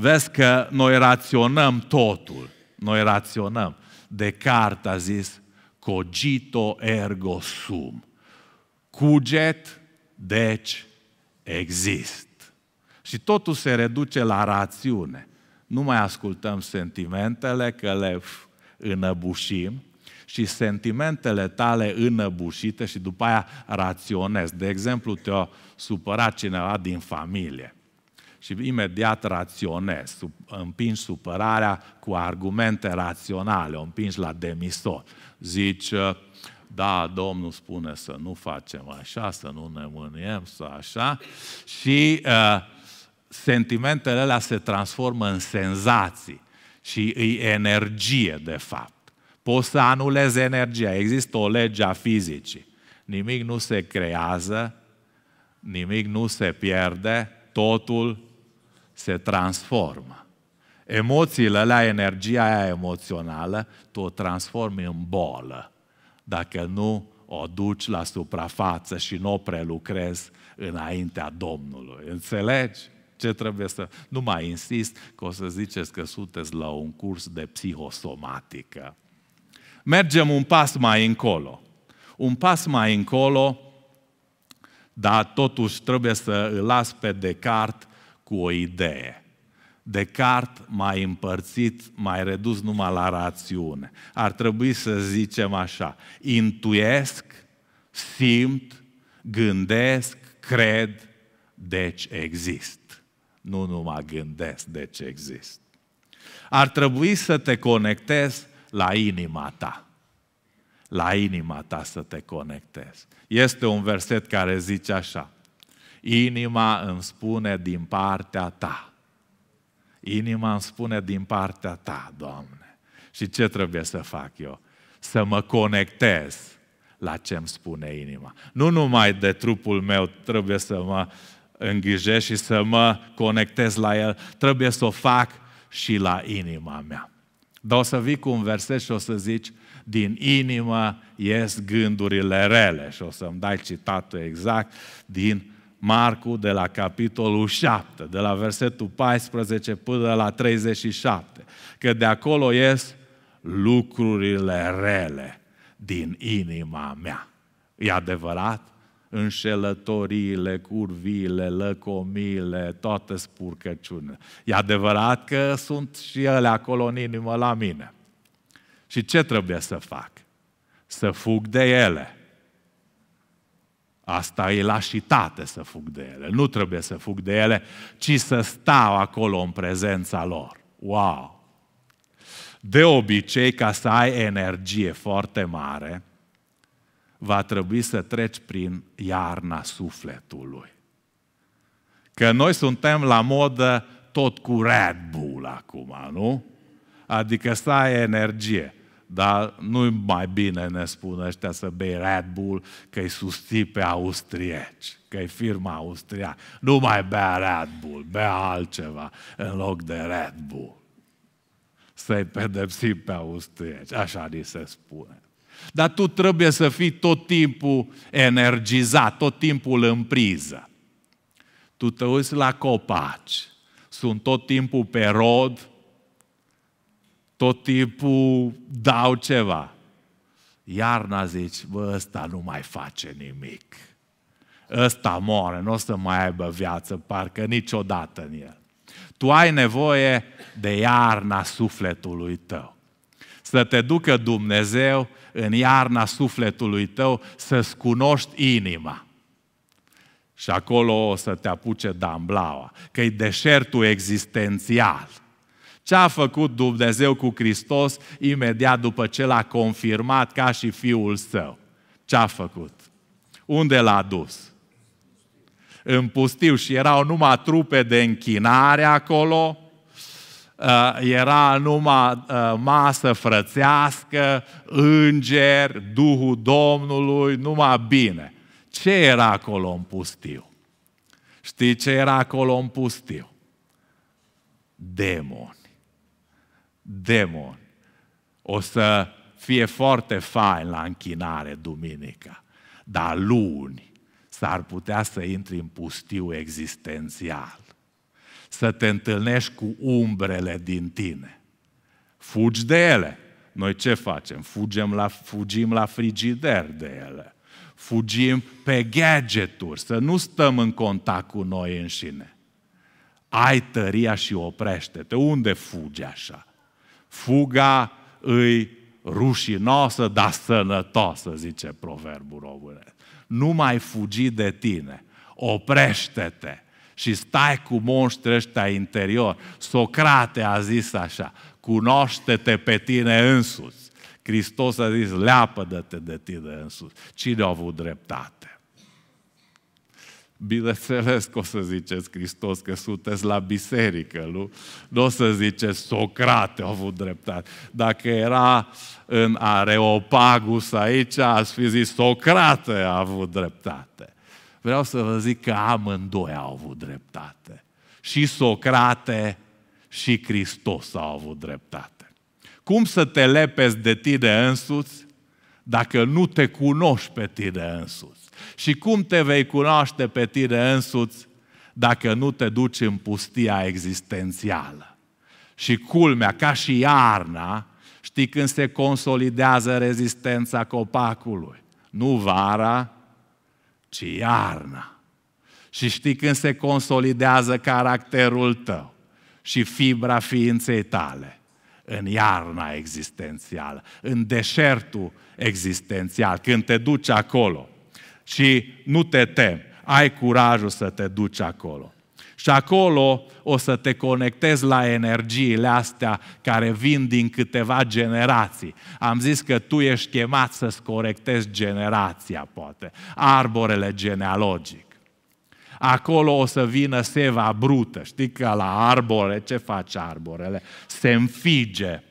Vezi că noi raționăm totul. Noi raționăm. Descartes a zis cogito ergo sum. Cuget, deci exist. Și totul se reduce la rațiune. Nu mai ascultăm sentimentele, că le înăbușim, și sentimentele tale înăbușite și după aia raționez. De exemplu, te-a supărat cineva din familie și imediat raționezi, împingi supărarea cu argumente raționale, o împingi la demisor. Zici, uh, da, Domnul spune să nu facem așa, să nu ne mâniem, să așa, și uh, sentimentele alea se transformă în senzații și îi energie, de fapt. Poți să anulezi energia, există o lege a fizicii. Nimic nu se creează, nimic nu se pierde, totul se transformă. Emoțiile la energia aia emoțională, tu o transformi în bolă. Dacă nu o duci la suprafață și nu o prelucrezi înaintea Domnului. Înțelegi? Ce trebuie să... Nu mai insist că o să ziceți că sunteți la un curs de psihosomatică. Mergem un pas mai încolo. Un pas mai încolo, dar totuși trebuie să îl las pe Descartes cu o idee. Descartes mai împărțit, mai redus numai la rațiune. Ar trebui să zicem așa, intuiesc, simt, gândesc, cred, deci exist. Nu numai gândesc, deci exist. Ar trebui să te conectezi la inima ta. La inima ta să te conectezi. Este un verset care zice așa. Inima îmi spune din partea ta. Inima îmi spune din partea ta, Doamne. Și ce trebuie să fac eu? Să mă conectez la ce îmi spune inima. Nu numai de trupul meu trebuie să mă îngrijesc și să mă conectez la el, trebuie să o fac și la inima mea. Dar o să vii cu un verset și o să zici, din inimă ies gândurile rele. Și o să-mi dai citatul exact, din Marcu de la capitolul 7, de la versetul 14 până la 37, că de acolo ies lucrurile rele din inima mea. E adevărat? Înșelătoriile, curviile, lăcomiile, toată spurcăciunea. E adevărat că sunt și ele acolo în inimă la mine. Și ce trebuie să fac? Să fug de ele – Asta e lașitate să fug de ele. Nu trebuie să fug de ele, ci să stau acolo în prezența lor. Wow! De obicei, ca să ai energie foarte mare, va trebui să treci prin iarna sufletului. Că noi suntem la modă tot cu Red Bull acum, nu? Adică să ai energie dar nu-i mai bine, ne spun ăștia, să bei Red Bull, că-i susții pe austrieci, că-i firma austria. Nu mai bea Red Bull, bea altceva în loc de Red Bull. Să-i pedepsi pe austrieci, așa ni se spune. Dar tu trebuie să fii tot timpul energizat, tot timpul în priză. Tu te uiți la copaci, sunt tot timpul pe rod, tot timpul dau ceva. Iarna zici, bă, ăsta nu mai face nimic. Ăsta moare, nu o să mai aibă viață, parcă niciodată în el. Tu ai nevoie de iarna sufletului tău. Să te ducă Dumnezeu în iarna sufletului tău să-ți cunoști inima. Și acolo o să te apuce damblaua, că e deșertul existențial – ce a făcut Dumnezeu cu Hristos imediat după ce l-a confirmat ca și Fiul Său? Ce a făcut? Unde l-a dus? În pustiu și erau numai trupe de închinare acolo, uh, era numai uh, masă frățească, înger, Duhul Domnului, numai bine. Ce era acolo în pustiu? Știi ce era acolo în pustiu? Demon demon. O să fie foarte fain la închinare duminica, dar luni s-ar putea să intri în pustiu existențial, să te întâlnești cu umbrele din tine. Fugi de ele. Noi ce facem? Fugem la, fugim la frigider de ele. Fugim pe gadgeturi, să nu stăm în contact cu noi înșine. Ai tăria și oprește-te. Unde fugi așa? fuga îi rușinoasă, dar sănătoasă, zice proverbul românesc. Nu mai fugi de tine, oprește-te și stai cu monștri ăștia interior. Socrate a zis așa, cunoaște-te pe tine însuți. Hristos a zis, leapă-te de tine însuți. Cine a avut dreptate? bineînțeles că o să ziceți, Hristos, că sunteți la biserică, nu? Nu o să ziceți, Socrate a avut dreptate. Dacă era în Areopagus aici, ați fi zis, Socrate a avut dreptate. Vreau să vă zic că amândoi au avut dreptate. Și Socrate și Hristos au avut dreptate. Cum să te lepezi de tine însuți dacă nu te cunoști pe tine însuți? Și cum te vei cunoaște pe tine însuți dacă nu te duci în pustia existențială? Și culmea, ca și iarna, știi când se consolidează rezistența copacului. Nu vara, ci iarna. Și știi când se consolidează caracterul tău și fibra ființei tale în iarna existențială, în deșertul existențial, când te duci acolo și nu te tem, Ai curajul să te duci acolo. Și acolo o să te conectezi la energiile astea care vin din câteva generații. Am zis că tu ești chemat să-ți corectezi generația, poate, arborele genealogic. Acolo o să vină seva brută. Știi că la arbore, ce face arborele? Se înfige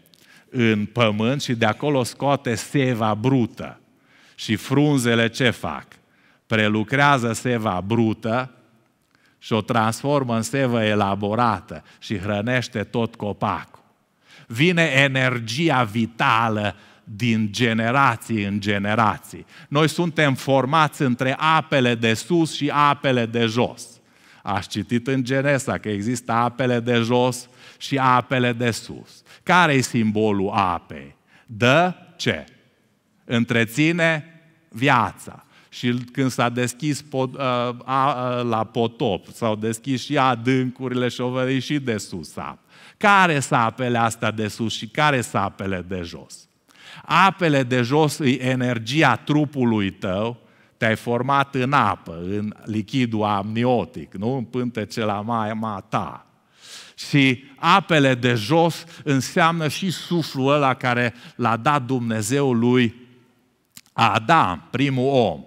în pământ și de acolo scoate seva brută. Și frunzele ce fac? prelucrează seva brută și o transformă în sevă elaborată și hrănește tot copacul. Vine energia vitală din generații în generații. Noi suntem formați între apele de sus și apele de jos. Ați citit în Genesa că există apele de jos și apele de sus. Care e simbolul apei? Dă ce? Întreține viața și când s-a deschis pot, a, a, la potop, s-au deschis și adâncurile și au venit și de sus ap. Care sunt apele asta de sus și care sunt apele de jos? Apele de jos e energia trupului tău, te-ai format în apă, în lichidul amniotic, nu? În pântece la mama ta. Și apele de jos înseamnă și suflul ăla care l-a dat Dumnezeu lui Adam, primul om.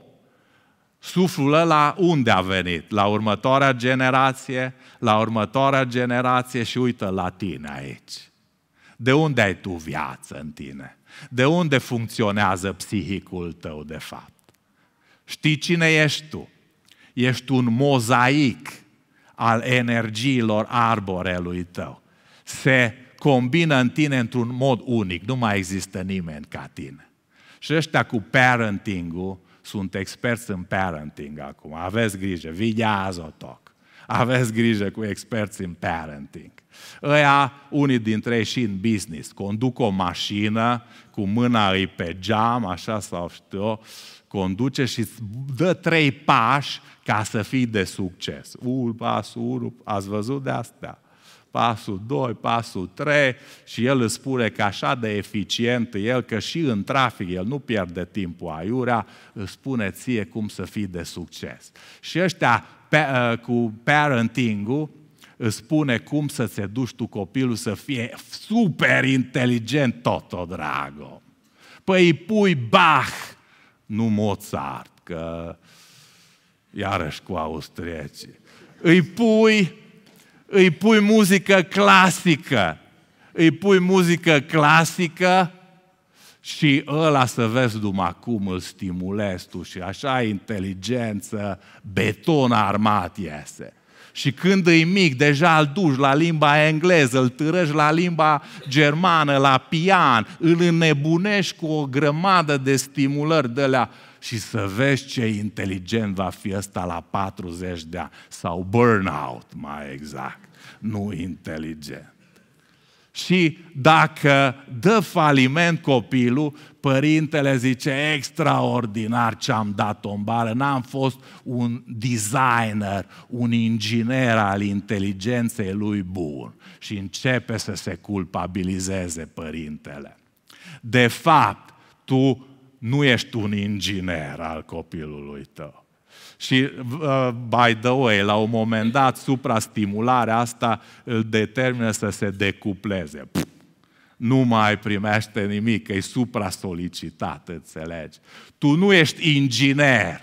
Suflul ăla unde a venit? La următoarea generație, la următoarea generație și uită la tine aici. De unde ai tu viață în tine? De unde funcționează psihicul tău de fapt? Știi cine ești tu? Ești un mozaic al energiilor arborelui tău. Se combină în tine într-un mod unic, nu mai există nimeni ca tine. Și ăștia cu parenting-ul sunt experți în parenting acum, aveți grijă, vigiază-toc aveți grijă cu experți în parenting. Ăia, unii dintre ei și în business, conduc o mașină, cu mâna îi pe geam, așa sau știu, conduce și dă trei pași ca să fii de succes. Un pas, unul, ați văzut de asta? pasul 2, pasul 3 și el îți spune că așa de eficient el, că și în trafic el nu pierde timpul aiurea, îți spune ție cum să fii de succes. Și ăștia pe, uh, cu parenting-ul, îți spune cum să se duci tu copilul să fie super inteligent tot, o drago. Păi îi pui Bach, nu Mozart, că iarăși cu austrieci. Îi pui îi pui muzică clasică. Îi pui muzică clasică și ăla să vezi duma cum îl stimulezi tu și așa inteligență, beton armat iese. Și când îi mic, deja îl duci la limba engleză, îl târăși la limba germană, la pian, îl înnebunești cu o grămadă de stimulări de la și să vezi ce inteligent va fi ăsta la 40 de ani. Sau burnout, mai exact. Nu inteligent. Și dacă dă faliment copilul, părintele zice, extraordinar ce am dat o bară, n-am fost un designer, un inginer al inteligenței lui bun. Și începe să se culpabilizeze părintele. De fapt, tu nu ești un inginer al copilului tău. Și, uh, by the way, la un moment dat, suprastimularea asta îl determină să se decupleze. Pff, nu mai primește nimic, că e supra-solicitat, înțelegi? Tu nu ești inginer.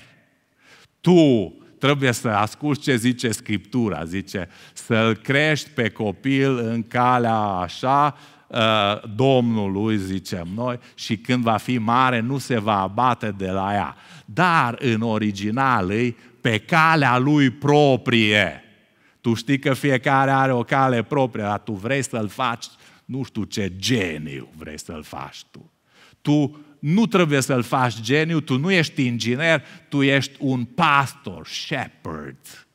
Tu trebuie să asculți ce zice Scriptura, zice să-l crești pe copil în calea așa, Uh, Domnului, zicem noi, și când va fi mare nu se va abate de la ea. Dar în original îi pe calea lui proprie. Tu știi că fiecare are o cale proprie, dar tu vrei să-l faci, nu știu ce geniu vrei să-l faci tu. Tu nu trebuie să-l faci geniu, tu nu ești inginer, tu ești un pastor, shepherd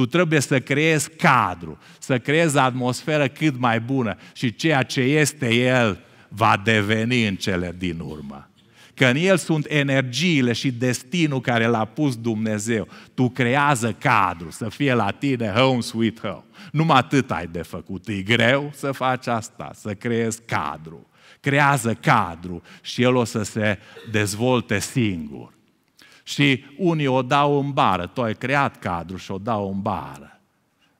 tu trebuie să creezi cadru, să creezi atmosferă cât mai bună și ceea ce este El va deveni în cele din urmă. Că în El sunt energiile și destinul care l-a pus Dumnezeu. Tu creează cadru, să fie la tine home sweet home. Numai atât ai de făcut. E greu să faci asta, să creezi cadru. Creează cadru și el o să se dezvolte singur. Și unii o dau în bară, tu ai creat cadru și o dau în bară.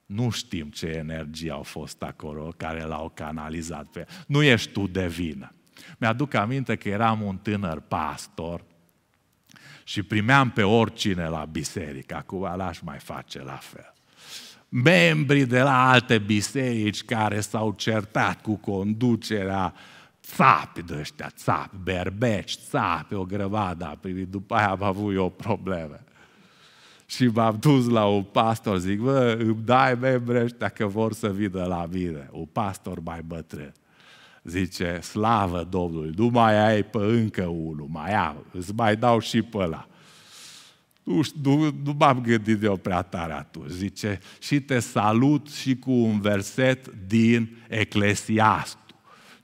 Nu știm ce energie au fost acolo care l-au canalizat pe Nu ești tu de vină. Mi-aduc aminte că eram un tânăr pastor și primeam pe oricine la biserică. Acum l-aș mai face la fel membrii de la alte biserici care s-au certat cu conducerea țapi de ăștia, țapi, berbeci, țapi, o grămadă. După aia am avut eu probleme. Și m-am dus la un pastor, zic, bă, îmi dai membre ăștia că vor să vină la mine. Un pastor mai bătrân. Zice, slavă Domnului, nu mai ai pe încă unul, mai am, îți mai dau și pe ăla. Nu, nu, nu m-am gândit eu prea tare atunci. Zice, și te salut și cu un verset din Eclesiast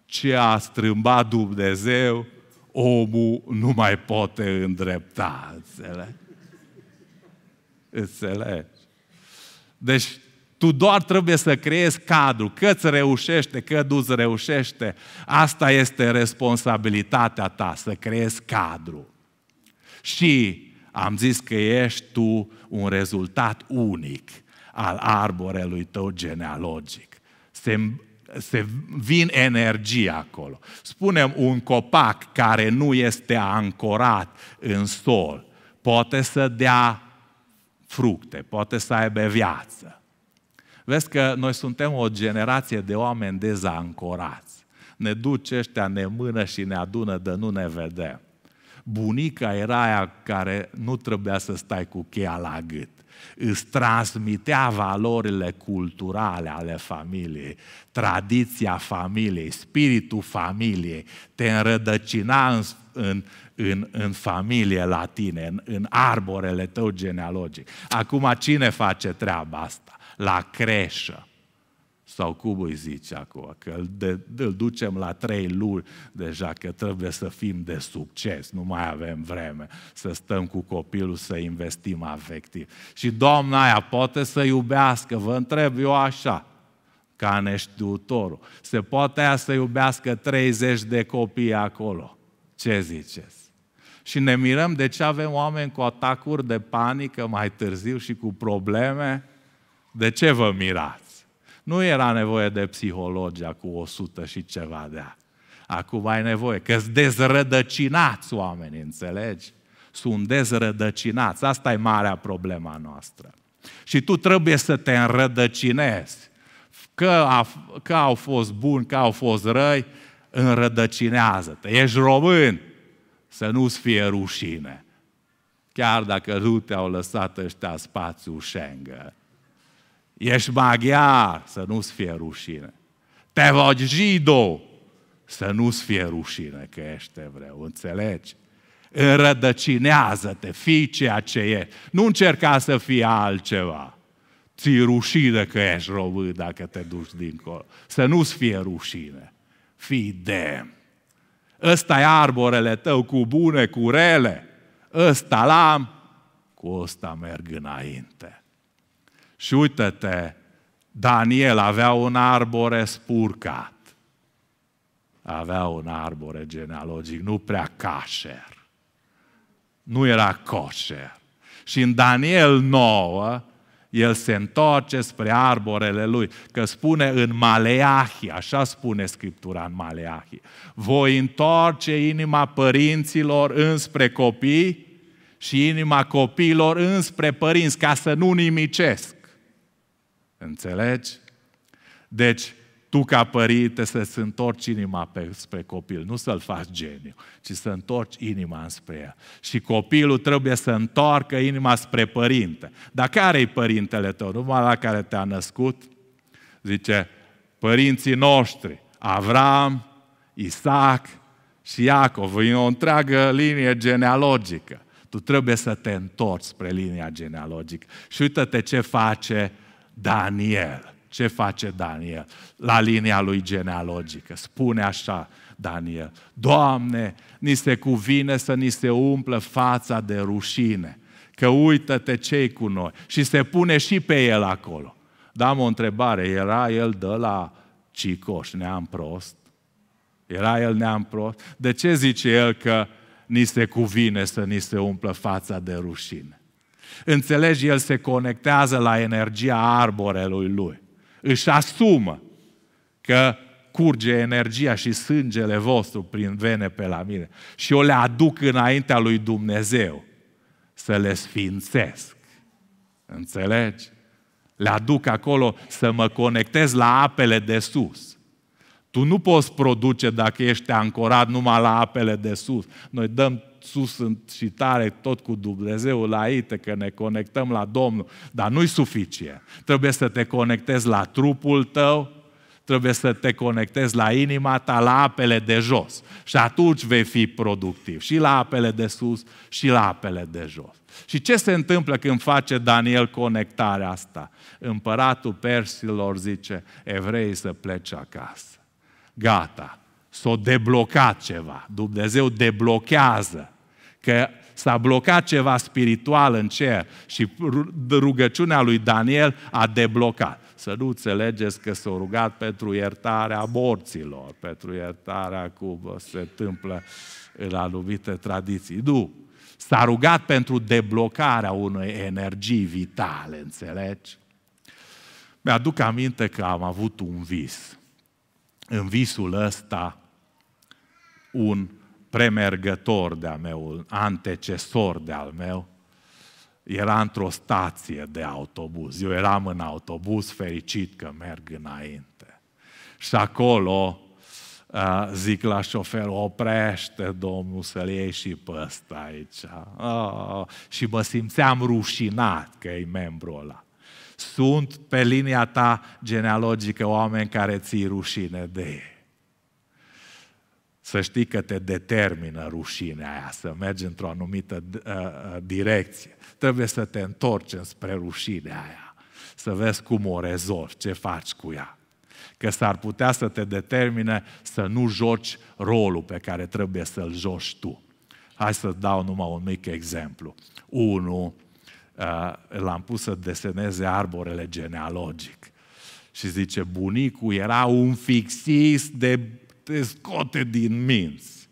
ce a strâmbat Dumnezeu, omul nu mai poate îndrepta, înțelegi? Înțelegi? Deci tu doar trebuie să creezi cadru, că îți reușește, că nu îți reușește. Asta este responsabilitatea ta, să creezi cadru. Și am zis că ești tu un rezultat unic al arborelui tău genealogic. Se se vin energie acolo. Spunem un copac care nu este ancorat în sol, poate să dea fructe, poate să aibă viață. Vezi că noi suntem o generație de oameni dezancorați. Ne duce ăștia, ne mână și ne adună de nu ne vedem. Bunica era aia care nu trebuia să stai cu cheia la gât îți transmitea valorile culturale ale familiei, tradiția familiei, spiritul familiei, te înrădăcina în, în, în, în familie la tine, în, în arborele tău genealogic. Acum cine face treaba asta? La creșă sau cum îi zici acum, că îl, de, îl ducem la trei luni deja, că trebuie să fim de succes, nu mai avem vreme să stăm cu copilul, să investim afectiv. Și doamna aia poate să iubească, vă întreb eu așa, ca neștiutorul. Se poate aia să iubească 30 de copii acolo. Ce ziceți? Și ne mirăm de ce avem oameni cu atacuri de panică mai târziu și cu probleme. De ce vă mirați? Nu era nevoie de psihologia cu 100 și ceva de ani. Acum ai nevoie, că sunt dezrădăcinați oamenii, înțelegi? Sunt dezrădăcinați, asta e marea problema noastră. Și tu trebuie să te înrădăcinezi. Că, a, că au fost buni, că au fost răi, înrădăcinează-te. Ești român, să nu-ți fie rușine. Chiar dacă nu te-au lăsat ăștia spațiu Schengen. Ești maghiar, să nu-ți fie rușine. Te voci jido, să nu-ți fie rușine că ești evreu, înțelegi? Înrădăcinează-te, fii ceea ce e. Nu încerca să fii altceva. Ți rușine că ești român dacă te duci dincolo. Să nu-ți fie rușine. Fii demn. Ăsta e arborele tău cu bune, cu rele. Ăsta l-am, cu ăsta merg înainte. Și uite-te, Daniel avea un arbore spurcat. Avea un arbore genealogic, nu prea cașer. Nu era coșer. Și în Daniel 9, el se întoarce spre arborele lui, că spune în Maleahi, așa spune Scriptura în Maleahi, voi întoarce inima părinților înspre copii și inima copiilor înspre părinți, ca să nu nimicesc. Înțelegi? Deci, tu ca părinte să-ți întorci inima pe, spre copil, nu să-l faci geniu, ci să întorci inima spre el. Și copilul trebuie să întoarcă inima spre părinte. Dar care i părintele tău? Numai la care te-a născut? Zice, părinții noștri, Avram, Isaac și Iacov. E o întreagă linie genealogică. Tu trebuie să te întorci spre linia genealogică. Și uite te ce face uh, Daniel. Ce face Daniel? La linia lui genealogică. Spune așa Daniel. Doamne, ni se cuvine să ni se umplă fața de rușine. Că uită-te cei cu noi. Și se pune și pe el acolo. Dam o întrebare. Era el de la Cicoș, neam prost? Era el neam prost? De ce zice el că ni se cuvine să ni se umplă fața de rușine? Înțelegi, el se conectează la energia arborelui lui. Își asumă că curge energia și sângele vostru prin vene pe la mine. Și eu le aduc înaintea lui Dumnezeu să le sfințesc. Înțelegi? Le aduc acolo să mă conectez la apele de sus. Tu nu poți produce dacă ești ancorat numai la apele de sus. Noi dăm sus și tare tot cu Dumnezeu la că ne conectăm la Domnul, dar nu-i suficient. Trebuie să te conectezi la trupul tău, trebuie să te conectezi la inima ta, la apele de jos. Și atunci vei fi productiv, și la apele de sus, și la apele de jos. Și ce se întâmplă când face Daniel conectarea asta? Împăratul persilor zice, evrei să plece acasă. Gata, s-o deblocat ceva. Dumnezeu deblochează că s-a blocat ceva spiritual în cer și rugăciunea lui Daniel a deblocat. Să nu înțelegeți că s au rugat pentru iertarea morților, pentru iertarea cum se întâmplă în anumite tradiții. Nu! S-a rugat pentru deblocarea unei energii vitale, înțelegi? Mi-aduc aminte că am avut un vis. În visul ăsta, un premergător de-al meu, un antecesor de-al meu, era într-o stație de autobuz. Eu eram în autobuz fericit că merg înainte. Și acolo zic la șofer, oprește domnul să-l iei și pe ăsta aici. Oh, și mă simțeam rușinat că e membrul ăla. Sunt pe linia ta genealogică oameni care ți rușine de ei să știi că te determină rușinea aia, să mergi într-o anumită direcție. Trebuie să te întorci spre rușinea aia, să vezi cum o rezolvi, ce faci cu ea. Că s-ar putea să te determine să nu joci rolul pe care trebuie să-l joci tu. Hai să dau numai un mic exemplu. Unu, l-am pus să deseneze arborele genealogic. Și zice, bunicul era un fixist de te scoate din minți.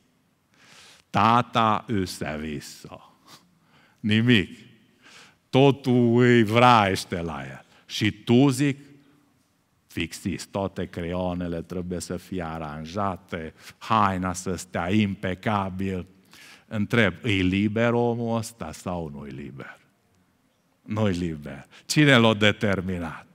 Tata ăsta visă. Nimic. Totul îi vraiește la el. Și tu zic, fixis, toate creionele trebuie să fie aranjate, haina să stea impecabil. Întreb, îi liber omul ăsta sau nu-i liber? Nu-i liber. Cine l-a determinat?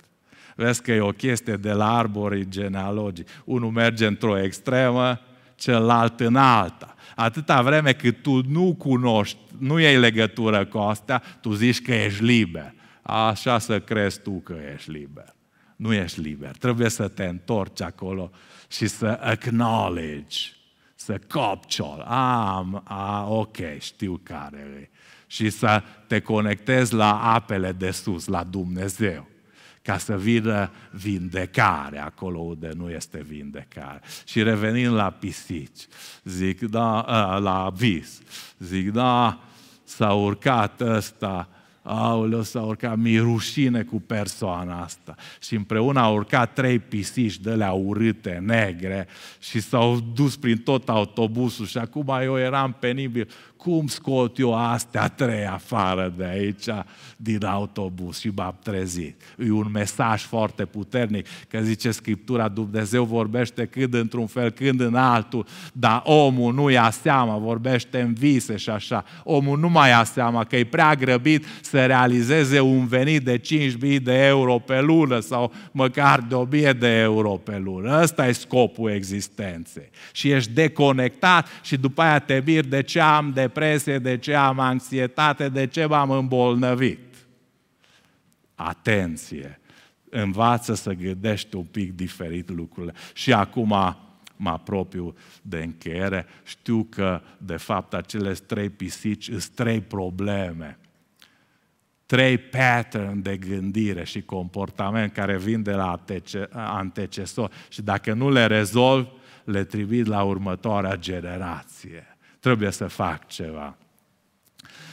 Vezi că e o chestie de la arborii genealogii. Unul merge într-o extremă, celălalt în alta. Atâta vreme cât tu nu cunoști, nu iei legătură cu astea, tu zici că ești liber. Așa să crezi tu că ești liber. Nu ești liber. Trebuie să te întorci acolo și să acknowledge, să copciol. Am, a, ok, știu care e. Și să te conectezi la apele de sus, la Dumnezeu ca să vină vindecare acolo unde nu este vindecare. Și revenind la pisici, zic, da, ă, la vis, zic, da, s-a urcat ăsta Aoleu, s-a urcat, mi rușine cu persoana asta. Și împreună au urcat trei pisici de la urâte, negre, și s-au dus prin tot autobusul și acum eu eram penibil. Cum scot eu astea trei afară de aici, din autobuz? Și m-am trezit. E un mesaj foarte puternic, că zice Scriptura, Dumnezeu vorbește când într-un fel, când în altul, dar omul nu ia seama, vorbește în vise și așa. Omul nu mai ia seama că e prea grăbit să să realizeze un venit de 5.000 de euro pe lună sau măcar de 1.000 de euro pe lună. Ăsta e scopul existenței. Și ești deconectat și după aia te miri de ce am depresie, de ce am anxietate, de ce m-am îmbolnăvit. Atenție! Învață să gândești un pic diferit lucrurile. Și acum mă apropiu de încheiere, știu că, de fapt, acele trei pisici sunt trei probleme trei pattern de gândire și comportament care vin de la antecesor și dacă nu le rezolv, le trimit la următoarea generație. Trebuie să fac ceva.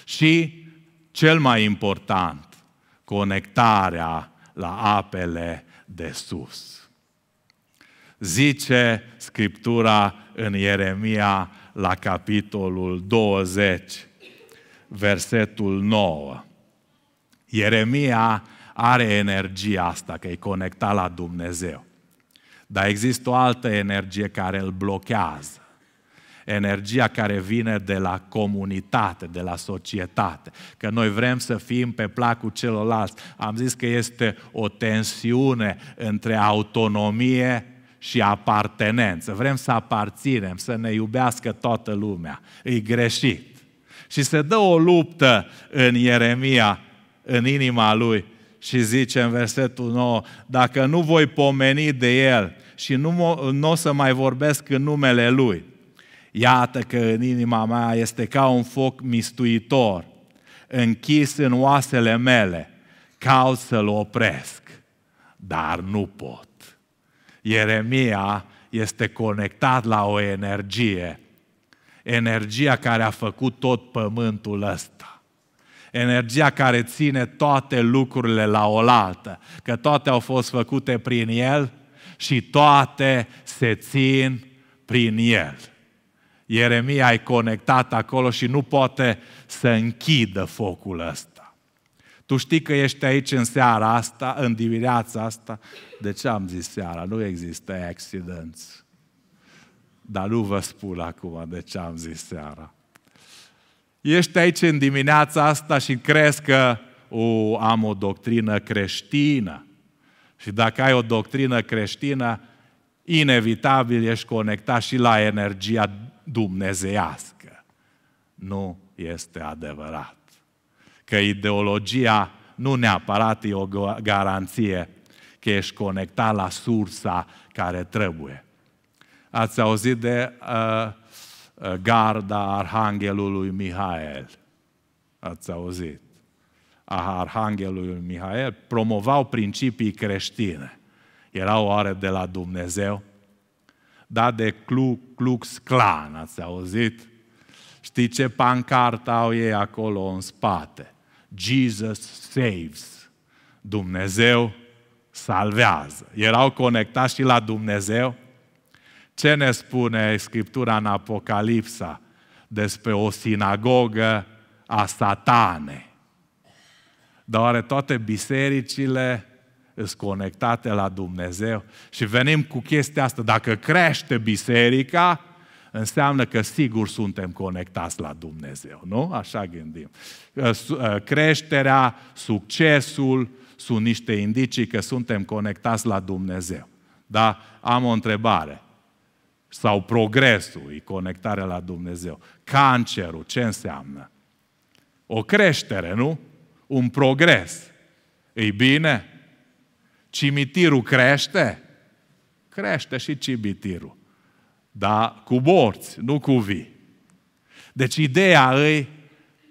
Și cel mai important, conectarea la apele de sus. Zice Scriptura în Ieremia la capitolul 20, versetul 9. Ieremia are energia asta, că e conectat la Dumnezeu. Dar există o altă energie care îl blochează. Energia care vine de la comunitate, de la societate. Că noi vrem să fim pe placul celorlalți. Am zis că este o tensiune între autonomie și apartenență. Vrem să aparținem, să ne iubească toată lumea. E greșit. Și se dă o luptă în Ieremia în inima lui și zice în versetul 9, dacă nu voi pomeni de el și nu, nu o să mai vorbesc în numele lui, iată că în inima mea este ca un foc mistuitor, închis în oasele mele, caut să-l opresc, dar nu pot. Ieremia este conectat la o energie, energia care a făcut tot pământul ăsta energia care ține toate lucrurile la oaltă, că toate au fost făcute prin El și toate se țin prin El. Ieremia e conectat acolo și nu poate să închidă focul ăsta. Tu știi că ești aici în seara asta, în dimineața asta. De ce am zis seara? Nu există accident. Dar nu vă spun acum de ce am zis seara ești aici în dimineața asta și crezi că o, am o doctrină creștină. Și dacă ai o doctrină creștină, inevitabil ești conectat și la energia dumnezeiască. Nu este adevărat. Că ideologia nu neapărat e o garanție că ești conectat la sursa care trebuie. Ați auzit de uh, Eh, garda Arhanghelului Mihael. Ați auzit? A Arhanghelului Mihael promovau principii creștine. Erau oare de la Dumnezeu? Da, de Clu Clux Clan, ați auzit? Știi ce pancartă au ei acolo în spate? Jesus saves. Dumnezeu salvează. Erau conectați și la Dumnezeu? Ce ne spune Scriptura în Apocalipsa despre o sinagogă a Dar oare toate bisericile sunt conectate la Dumnezeu și venim cu chestia asta. Dacă crește biserica, înseamnă că sigur suntem conectați la Dumnezeu, nu? Așa gândim. Ă, creșterea, succesul sunt niște indicii că suntem conectați la Dumnezeu. Dar am o întrebare. Sau progresul, e conectarea la Dumnezeu. Cancerul, ce înseamnă? O creștere, nu? Un progres. Ei bine? Cimitirul crește? Crește și cimitirul. Dar cu morți, nu cu vii. Deci ideea îi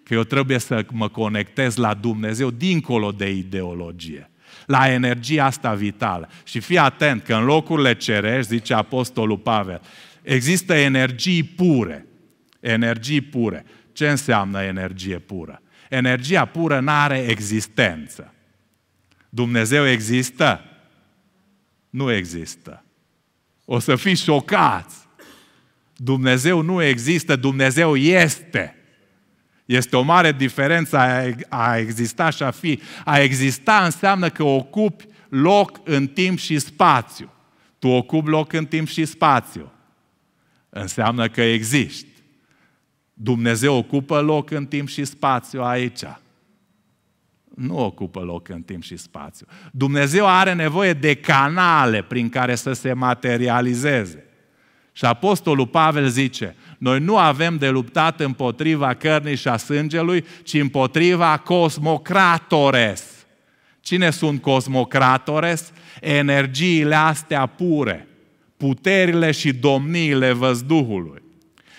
că eu trebuie să mă conectez la Dumnezeu dincolo de ideologie la energia asta vitală. Și fii atent că în locurile cerești, zice Apostolul Pavel, există energii pure. Energii pure. Ce înseamnă energie pură? Energia pură nu are existență. Dumnezeu există? Nu există. O să fii șocați. Dumnezeu nu există, Dumnezeu este. Este o mare diferență a exista și a fi. A exista înseamnă că ocupi loc în timp și spațiu. Tu ocupi loc în timp și spațiu. Înseamnă că existi. Dumnezeu ocupă loc în timp și spațiu aici. Nu ocupă loc în timp și spațiu. Dumnezeu are nevoie de canale prin care să se materializeze. Și Apostolul Pavel zice, noi nu avem de luptat împotriva cărnii și a sângelui, ci împotriva cosmocratores. Cine sunt cosmocratores? Energiile astea pure, puterile și domniile văzduhului.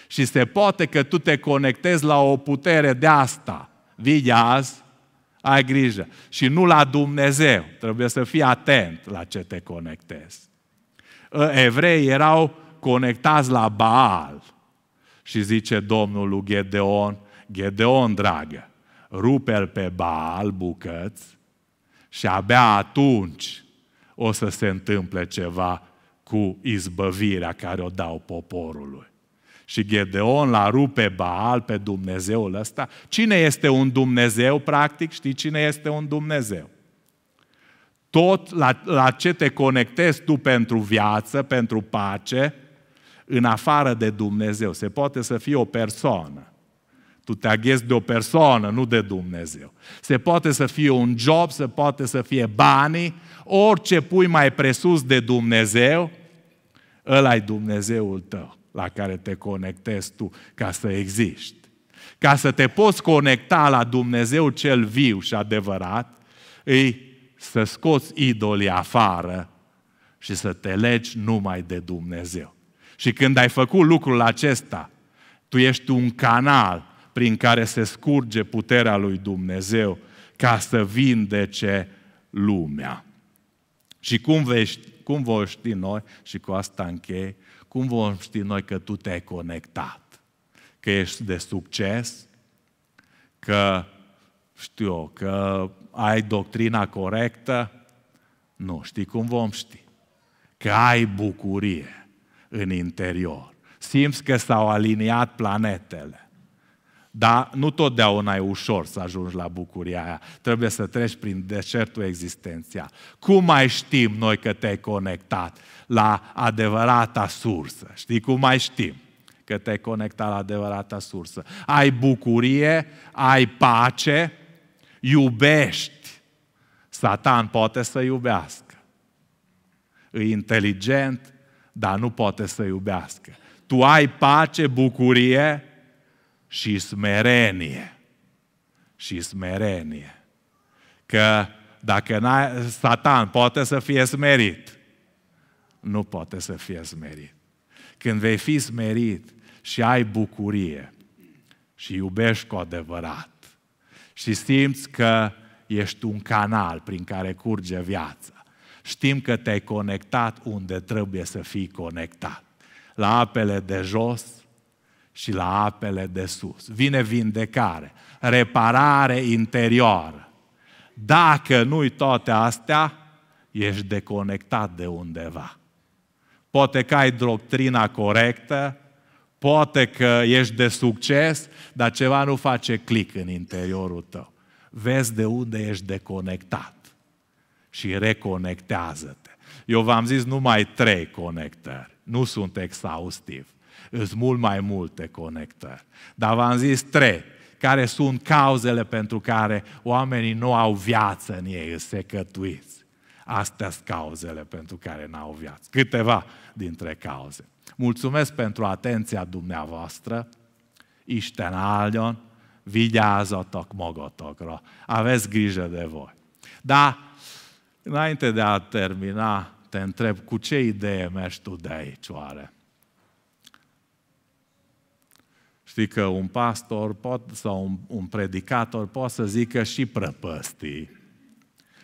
Și se poate că tu te conectezi la o putere de asta. Vii azi, ai grijă. Și nu la Dumnezeu. Trebuie să fii atent la ce te conectezi. Ă, evrei erau conectați la Baal și zice Domnul lui Gedeon, Gedeon, dragă, rupe-l pe Baal bucăți și abia atunci o să se întâmple ceva cu izbăvirea care o dau poporului. Și Gedeon l-a rupe Baal pe Dumnezeul ăsta. Cine este un Dumnezeu, practic? Știi cine este un Dumnezeu? Tot la, la ce te conectezi tu pentru viață, pentru pace, în afară de Dumnezeu. Se poate să fie o persoană. Tu te aghezi de o persoană, nu de Dumnezeu. Se poate să fie un job, se poate să fie banii, orice pui mai presus de Dumnezeu, ăla ai Dumnezeul tău la care te conectezi tu ca să existi. Ca să te poți conecta la Dumnezeu cel viu și adevărat, îi să scoți idolii afară și să te legi numai de Dumnezeu. Și când ai făcut lucrul acesta, tu ești un canal prin care se scurge puterea lui Dumnezeu ca să vindece lumea. Și cum, vei, cum vom ști noi, și cu asta închei, cum vom ști noi că tu te-ai conectat? Că ești de succes? Că, știu eu, că ai doctrina corectă? Nu, știi cum vom ști? Că ai bucurie în interior. Simți că s-au aliniat planetele. Dar nu totdeauna e ușor să ajungi la bucuria aia. Trebuie să treci prin deșertul existențial. Cum mai știm noi că te-ai conectat la adevărata sursă? Știi cum mai știm? Că te-ai conectat la adevărata sursă. Ai bucurie, ai pace, iubești. Satan poate să iubească. E inteligent, dar nu poate să iubească. Tu ai pace, bucurie și smerenie. Și smerenie. Că dacă n-ai, Satan poate să fie smerit, nu poate să fie smerit. Când vei fi smerit și ai bucurie și iubești cu adevărat și simți că ești un canal prin care curge viața, Știm că te-ai conectat unde trebuie să fii conectat. La apele de jos și la apele de sus. Vine vindecare, reparare interioară. Dacă nu-i toate astea, ești deconectat de undeva. Poate că ai doctrina corectă, poate că ești de succes, dar ceva nu face click în interiorul tău. Vezi de unde ești deconectat și reconectează-te. Eu v-am zis numai trei conectări, nu sunt exhaustiv, sunt mult mai multe conectări, dar v-am zis trei care sunt cauzele pentru care oamenii nu au viață în ei, îi secătuiți. Astea sunt cauzele pentru care nu au viață. Câteva dintre cauze. Mulțumesc pentru atenția dumneavoastră. Isten álljon, vigyázzatok magatokra. Aveți grijă de voi. Dar Înainte de a termina, te întreb cu ce idee mergi tu de aici, oare? Știi că un pastor pot, sau un, un predicator poate să zică și prăpăstii.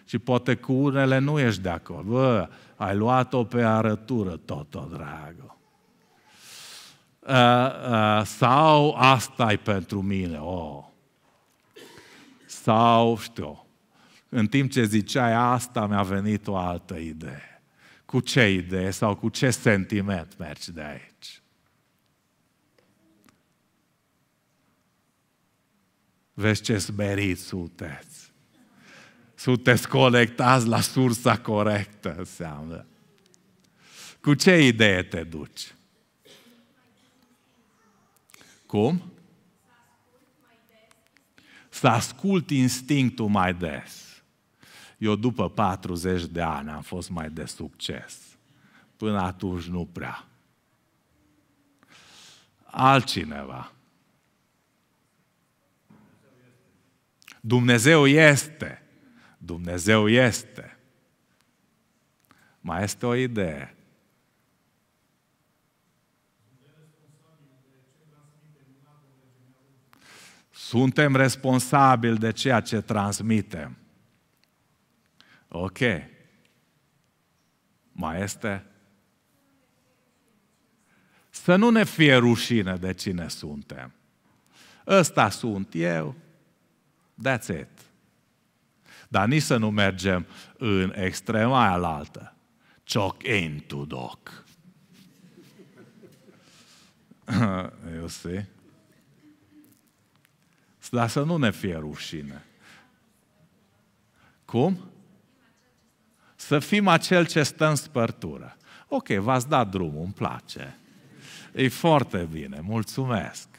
Și poate cu unele nu ești de acord. Bă, ai luat-o pe arătură, tot o dragă. Uh, uh, sau asta e pentru mine, oh. Sau, știu, în timp ce ziceai asta, mi-a venit o altă idee. Cu ce idee sau cu ce sentiment mergi de aici? Vezi ce smeriți sunteți. Sunteți colectați la sursa corectă, înseamnă. Cu ce idee te duci? Cum? Să ascult instinctul mai des. Eu după 40 de ani am fost mai de succes. Până atunci nu prea. Altcineva. Dumnezeu este. Dumnezeu este. Mai este o idee. Suntem responsabili de ceea ce transmitem. Ok. Mai este? Să nu ne fie rușine de cine suntem. Ăsta sunt eu, that's it. Dar nici să nu mergem în extrema aia altă. Choc into doc. Eu see. Dar să nu ne fie rușine. Cum? Să fim acel ce stă în spărtură. Ok, v-ați dat drumul, îmi place. E foarte bine, mulțumesc.